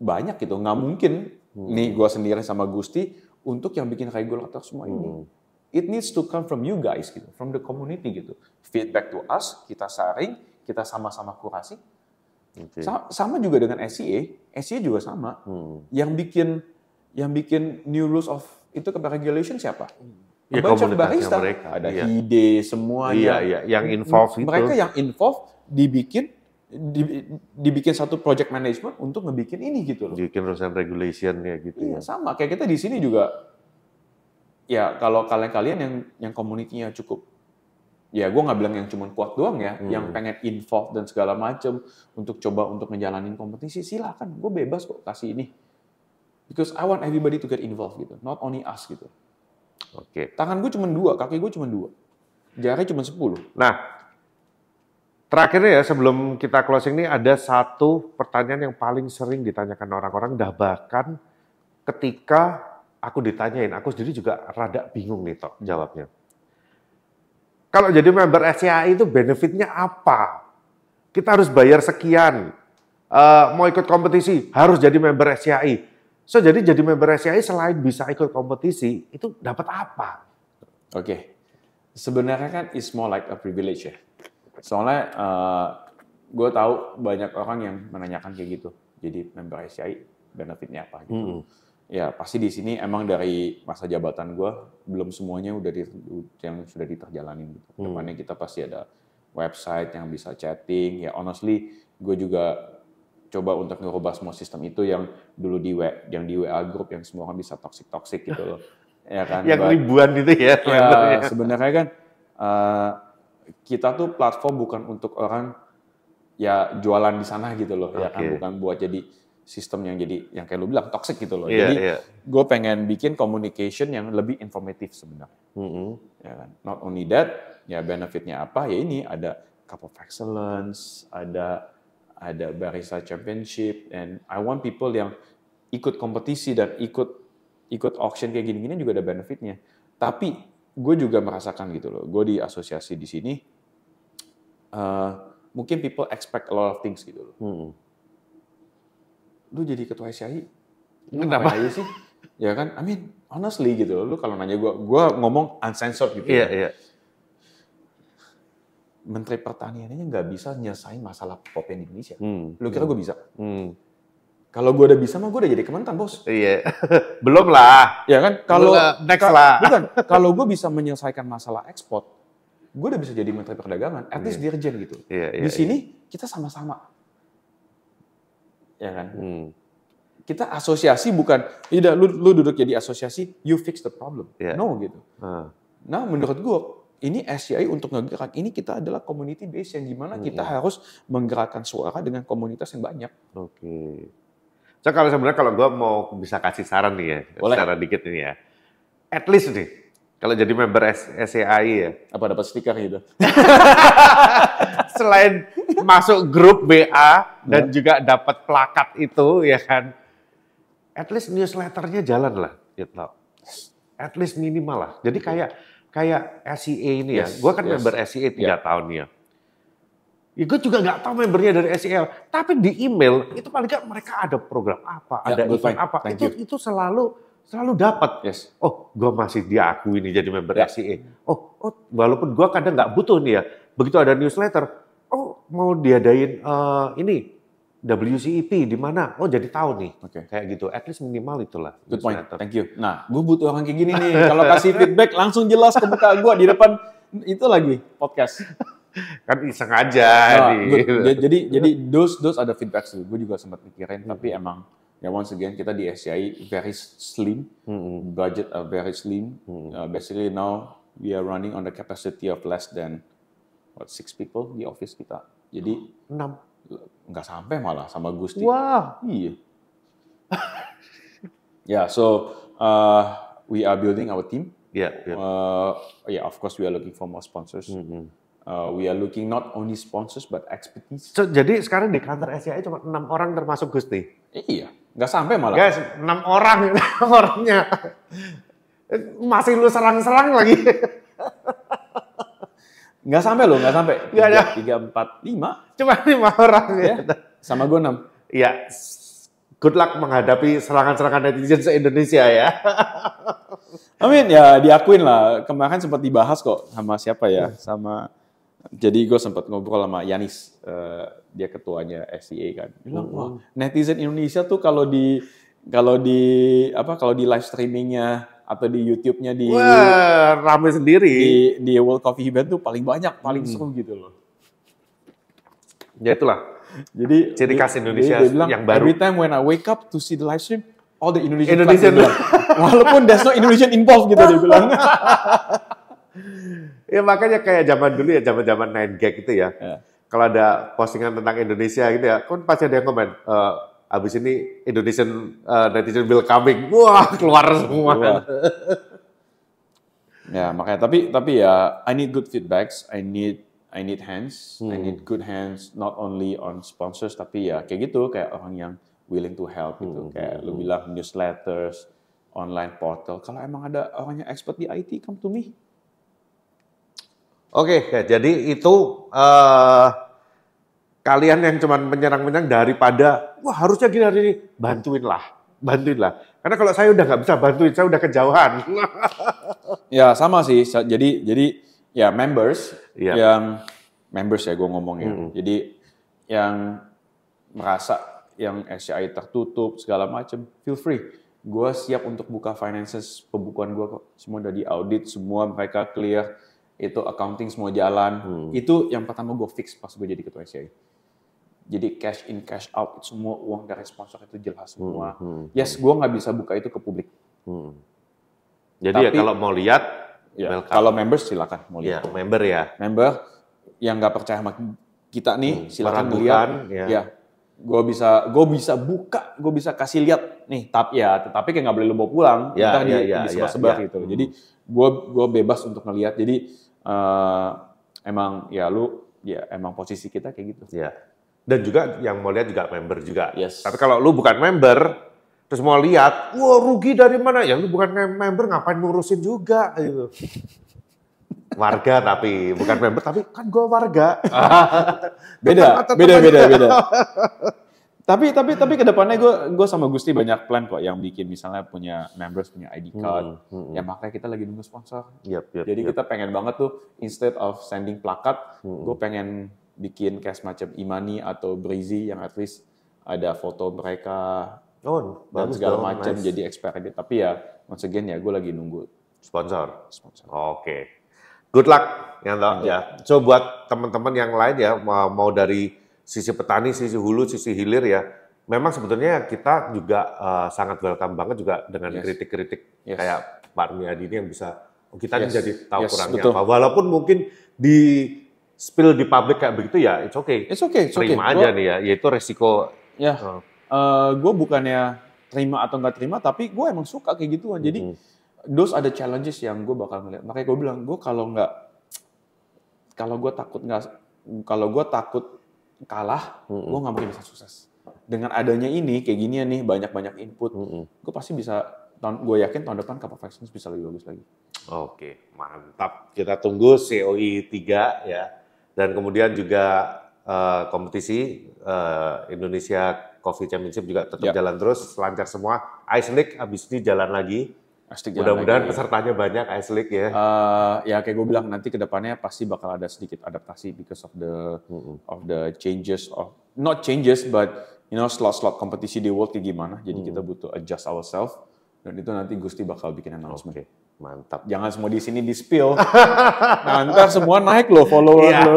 banyak gitu. Nggak mungkin hmm. nih gua sendiri sama Gusti untuk yang bikin regulator semua ini. Hmm. It needs to come from you guys gitu, from the community gitu. Feedback to us, kita saring, kita sama-sama kurasi. Okay. Sa sama juga dengan SEA, SEA juga sama. Hmm. Yang bikin yang bikin new rules of itu ke regulation siapa? Ya, Baca barista. Mereka. Ada iya. ide semuanya. Iya, iya. Yang involved mereka itu. Mereka yang involved dibikin di, dibikin satu project management untuk ngebikin ini gitu loh. Bikin rules and regulation ya gitu. Iya, ya. sama kayak kita di sini juga ya kalau kalian-kalian yang yang komunitinya cukup ya gue nggak bilang yang cuma kuat doang ya, hmm. yang pengen info dan segala macem untuk coba untuk ngejalanin kompetisi silakan, gue bebas kok kasih ini. Because I want everybody to get involved gitu, not only us gitu. Oke. Okay. Tangan gue cuma dua, kaki gue cuma dua, jari cuma sepuluh. Nah, Terakhir ya sebelum kita closing ini ada satu pertanyaan yang paling sering ditanyakan orang-orang dah bahkan ketika aku ditanyain, aku sendiri juga rada bingung nih Tok jawabnya. Kalau jadi member SCI itu benefitnya apa? Kita harus bayar sekian. Uh, mau ikut kompetisi harus jadi member SCI. So jadi jadi member SCI selain bisa ikut kompetisi itu dapat apa? Oke, okay. sebenarnya kan it's more like a privilege ya Soalnya uh, eh, gue tahu banyak orang yang menanyakan kayak gitu. Jadi member SCI benefitnya apa gitu. Hmm. Ya pasti di sini emang dari masa jabatan gue belum semuanya udah di, yang sudah diterjalani Gitu. Hmm. Depannya kita pasti ada website yang bisa chatting. Ya honestly gue juga coba untuk ngerubah semua sistem itu yang dulu di WA, yang di WA group yang semua orang bisa toxic toxic gitu loh. ya kan. Yang ribuan itu ya. Ya sebenarnya kan uh, kita tuh platform bukan untuk orang ya jualan di sana gitu loh okay. ya kan bukan buat jadi sistem yang jadi yang kayak lu bilang toxic gitu loh yeah, jadi yeah. gue pengen bikin communication yang lebih informatif sebenarnya mm -hmm. ya kan not only that ya benefitnya apa ya ini ada cup of excellence ada ada barista championship and I want people yang ikut kompetisi dan ikut ikut auction kayak gini-gini juga ada benefitnya tapi gue juga merasakan gitu loh. Gue di asosiasi di sini, uh, mungkin people expect a lot of things gitu loh. Hmm. Lu jadi ketua SCI, kenapa aja sih? Ya kan, I mean, honestly gitu loh. Lu kalau nanya gue, gue ngomong uncensored gitu yeah, ya. Iya. Menteri Pertanian ini nggak bisa nyelesain masalah pop Indonesia. Hmm. Lu kira gue bisa? Hmm kalau gue udah bisa mah gue udah jadi kementan bos. Iya. Belum lah. Ya kan? Kalau next ka, lah. Bukan. Kalau gue bisa menyelesaikan masalah ekspor, gue udah bisa jadi menteri perdagangan. At least yeah. dirjen gitu. Yeah, yeah, Di iya. sini yeah. kita sama-sama. Ya kan? Hmm. Kita asosiasi bukan. Tidak, lu, lu duduk jadi asosiasi, you fix the problem. Yeah. No gitu. Hmm. Nah, menurut gue ini SCI untuk ngegerak ini kita adalah community base yang dimana kita harus menggerakkan suara dengan komunitas yang banyak. Oke. Okay. So kalau sebenarnya kalau gue mau bisa kasih saran nih ya, Boleh. secara dikit nih ya. At least nih, kalau jadi member SCI ya. Apa dapat stiker gitu? Selain masuk grup BA dan yeah. juga dapat plakat itu ya kan. At least newsletternya jalan lah, gitu. At least minimal lah. Jadi kayak kayak SCA e ini ya. yes, ya. Gue kan yes. member SCA e tiga yeah. tahun nih ya Ya, gue juga nggak tahu membernya dari SEL, tapi di email itu paling nggak mereka ada program apa, ya, ada event apa, Thank itu itu selalu selalu dapat. Yes. Oh, gue masih diakui ini jadi member ya. SEL. Oh, oh, walaupun gue kadang nggak butuh nih ya. Begitu ada newsletter, oh mau diadain uh, ini WCEP di mana? Oh, jadi tahu nih. Oke. Okay. Kayak gitu. At least minimal itulah. Good newsletter. point. Thank you. Nah, gue butuh orang kayak gini nih. Kalau kasih feedback langsung jelas ke muka gue di depan itu lagi podcast kan iseng aja nah, jadi jadi those those ada feedback sih gue juga sempat mikirin hmm. tapi emang ya once again kita di SCI very slim hmm. budget are uh, very slim hmm. uh, basically now we are running on the capacity of less than what six people di office kita jadi enam nggak sampai malah sama Gusti wah wow. iya ya yeah, so uh, we are building our team yeah, yeah. Uh, yeah of course we are looking for more sponsors mm -hmm. hmm uh, we are looking not only sponsors but expertise. So, jadi sekarang di kantor SCI cuma enam orang termasuk Gusti. Iya, nggak sampai malah. Guys, enam orang orangnya masih lu serang-serang lagi. Nggak sampai loh, nggak sampai. Tiga, ya. tiga, empat, lima. Cuma lima orang ya. Iya, sama gue enam. Iya. Good luck menghadapi serangan-serangan netizen se-Indonesia ya. Amin ya diakuin lah. Kemarin sempat dibahas kok sama siapa ya? Hmm. Sama jadi gue sempat ngobrol sama Yanis, uh, dia ketuanya SCA kan. Bilang, oh. wah netizen Indonesia tuh kalau di kalau di apa kalau di live streamingnya atau di YouTube-nya di Wah, rame sendiri. Di, di World Coffee Event tuh paling banyak, paling hmm. seru gitu loh. Ya itulah. Jadi ciri khas Indonesia dia, dia bilang, yang baru. Every time when I wake up to see the live stream, all the Indonesian, Indonesian. Bilang, walaupun there's no Indonesian involved gitu dia bilang. ya makanya kayak zaman dulu ya zaman-zaman nine gag gitu ya. ya. Kalau ada postingan tentang Indonesia gitu ya, kan pasti ada yang komen e, abis ini Indonesian uh, netizen bill coming. Wah, keluar semua. ya, makanya tapi tapi ya I need good feedbacks, I need I need hands, hmm. I need good hands not only on sponsors tapi ya kayak gitu kayak orang yang willing to help gitu. Hmm. Kayak hmm. lu bilang newsletters, online portal. Kalau emang ada orang yang expert di IT, come to me Oke, ya, jadi itu uh, kalian yang cuman menyerang-menyerang daripada wah harusnya gini hari ini bantuinlah, bantuinlah. Karena kalau saya udah nggak bisa bantuin, saya udah kejauhan. ya sama sih. Jadi jadi ya members ya. yang members ya gue ngomongnya. Hmm. Jadi yang merasa yang SCI tertutup segala macam, feel free. Gue siap untuk buka finances pembukuan gue kok. Semua udah diaudit, semua mereka clear itu accounting semua jalan. Hmm. Itu yang pertama gue fix pas gue jadi ketua SCI. Jadi cash in cash out semua uang dari sponsor itu jelas semua. Hmm. Hmm. hmm. Yes, gue nggak bisa buka itu ke publik. Hmm. Jadi ya Tapi, ya kalau mau lihat, ya, kalau members silakan mau ya, lihat. Ya, member ya. Member yang nggak percaya sama kita nih hmm. silakan lihat. Ya. ya gue bisa gue bisa buka gue bisa kasih lihat nih tapi ya tetapi kayak nggak boleh lo bawa pulang ya, ya, ya, di, ya, di sebar ya, ya. gitu hmm. jadi gue gue bebas untuk ngelihat jadi uh, emang ya lu ya emang posisi kita kayak gitu. Iya. Dan juga yang mau lihat juga member juga. Yes. Tapi kalau lu bukan member, terus mau lihat, wah rugi dari mana? Ya lu bukan member ngapain ngurusin juga gitu. warga tapi bukan member tapi kan gue warga ah, beda beda beda beda tapi tapi tapi kedepannya gue gue sama Gusti banyak plan kok yang bikin misalnya punya members punya ID hmm, card hmm, ya hmm, ya makanya kita lagi nunggu sponsor yep, yep, jadi yep. kita pengen banget tuh instead of sending plakat hmm. hmm. gue pengen bikin kayak semacam Imani atau Breezy yang at least ada foto mereka oh, dan segala macam nice. jadi eksperimen tapi ya once again ya gue lagi nunggu sponsor sponsor oke okay. good luck ya, ya. so buat teman-teman yang lain ya mau dari sisi petani, sisi hulu, sisi hilir ya. Memang sebetulnya kita juga uh, sangat welcome banget juga dengan kritik-kritik yes. yes. kayak Pak Armiadi ini yang bisa oh, kita yes. jadi tahu yes, kurangnya betul. apa. Walaupun mungkin di spill di publik kayak begitu ya, it's okay. It's okay, it's terima okay. aja gua, nih ya, yaitu resiko. Ya, uh. Eh, uh, eh, gue bukannya terima atau nggak terima, tapi gue emang suka kayak gituan. Jadi mm -hmm. those ada challenges yang gue bakal ngeliat. Makanya gue bilang, gue kalau nggak, kalau gue takut nggak, kalau gue takut kalah, mm -hmm. gue nggak mungkin bisa sukses. Dengan adanya ini kayak gini ya nih banyak-banyak input, mm -hmm. gue pasti bisa gue yakin tahun depan kapal Vaccines bisa lebih bagus lagi. Oke, mantap. Kita tunggu COI e 3 ya. Dan kemudian juga uh, kompetisi uh, Indonesia Coffee Championship juga tetap ya. jalan terus, lancar semua. Ice League habis ini jalan lagi. Mudah-mudahan pesertanya banyak Ice League ya. Uh, ya kayak gue bilang nanti kedepannya pasti bakal ada sedikit adaptasi because of the of the changes of not changes but you know slot-slot kompetisi di world kayak gimana. Jadi mm. kita butuh adjust ourselves dan itu nanti Gusti bakal bikin announcement. Okay. Mantap. Jangan semua di sini di spill. Nanti semua naik loh follower yeah. lo.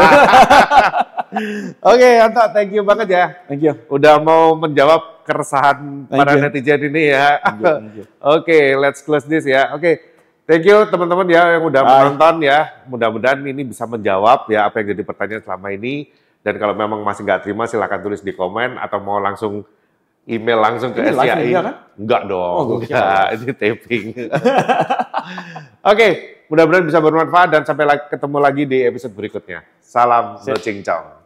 Oke, okay, Anto, thank you banget ya. Thank you. Udah mau menjawab keresahan thank para you. netizen ini ya. Oke, okay, let's close this ya. Oke. Okay. Thank you teman-teman ya yang udah Bye. menonton ya. Mudah-mudahan ini bisa menjawab ya apa yang jadi pertanyaan selama ini. Dan kalau memang masih nggak terima silahkan tulis di komen atau mau langsung email langsung ke ini SCI. ini kan? Enggak dong. Oh, enggak, ini taping. Oke, okay, mudah-mudahan bisa bermanfaat dan sampai ketemu lagi di episode berikutnya. Salam Sip. cow.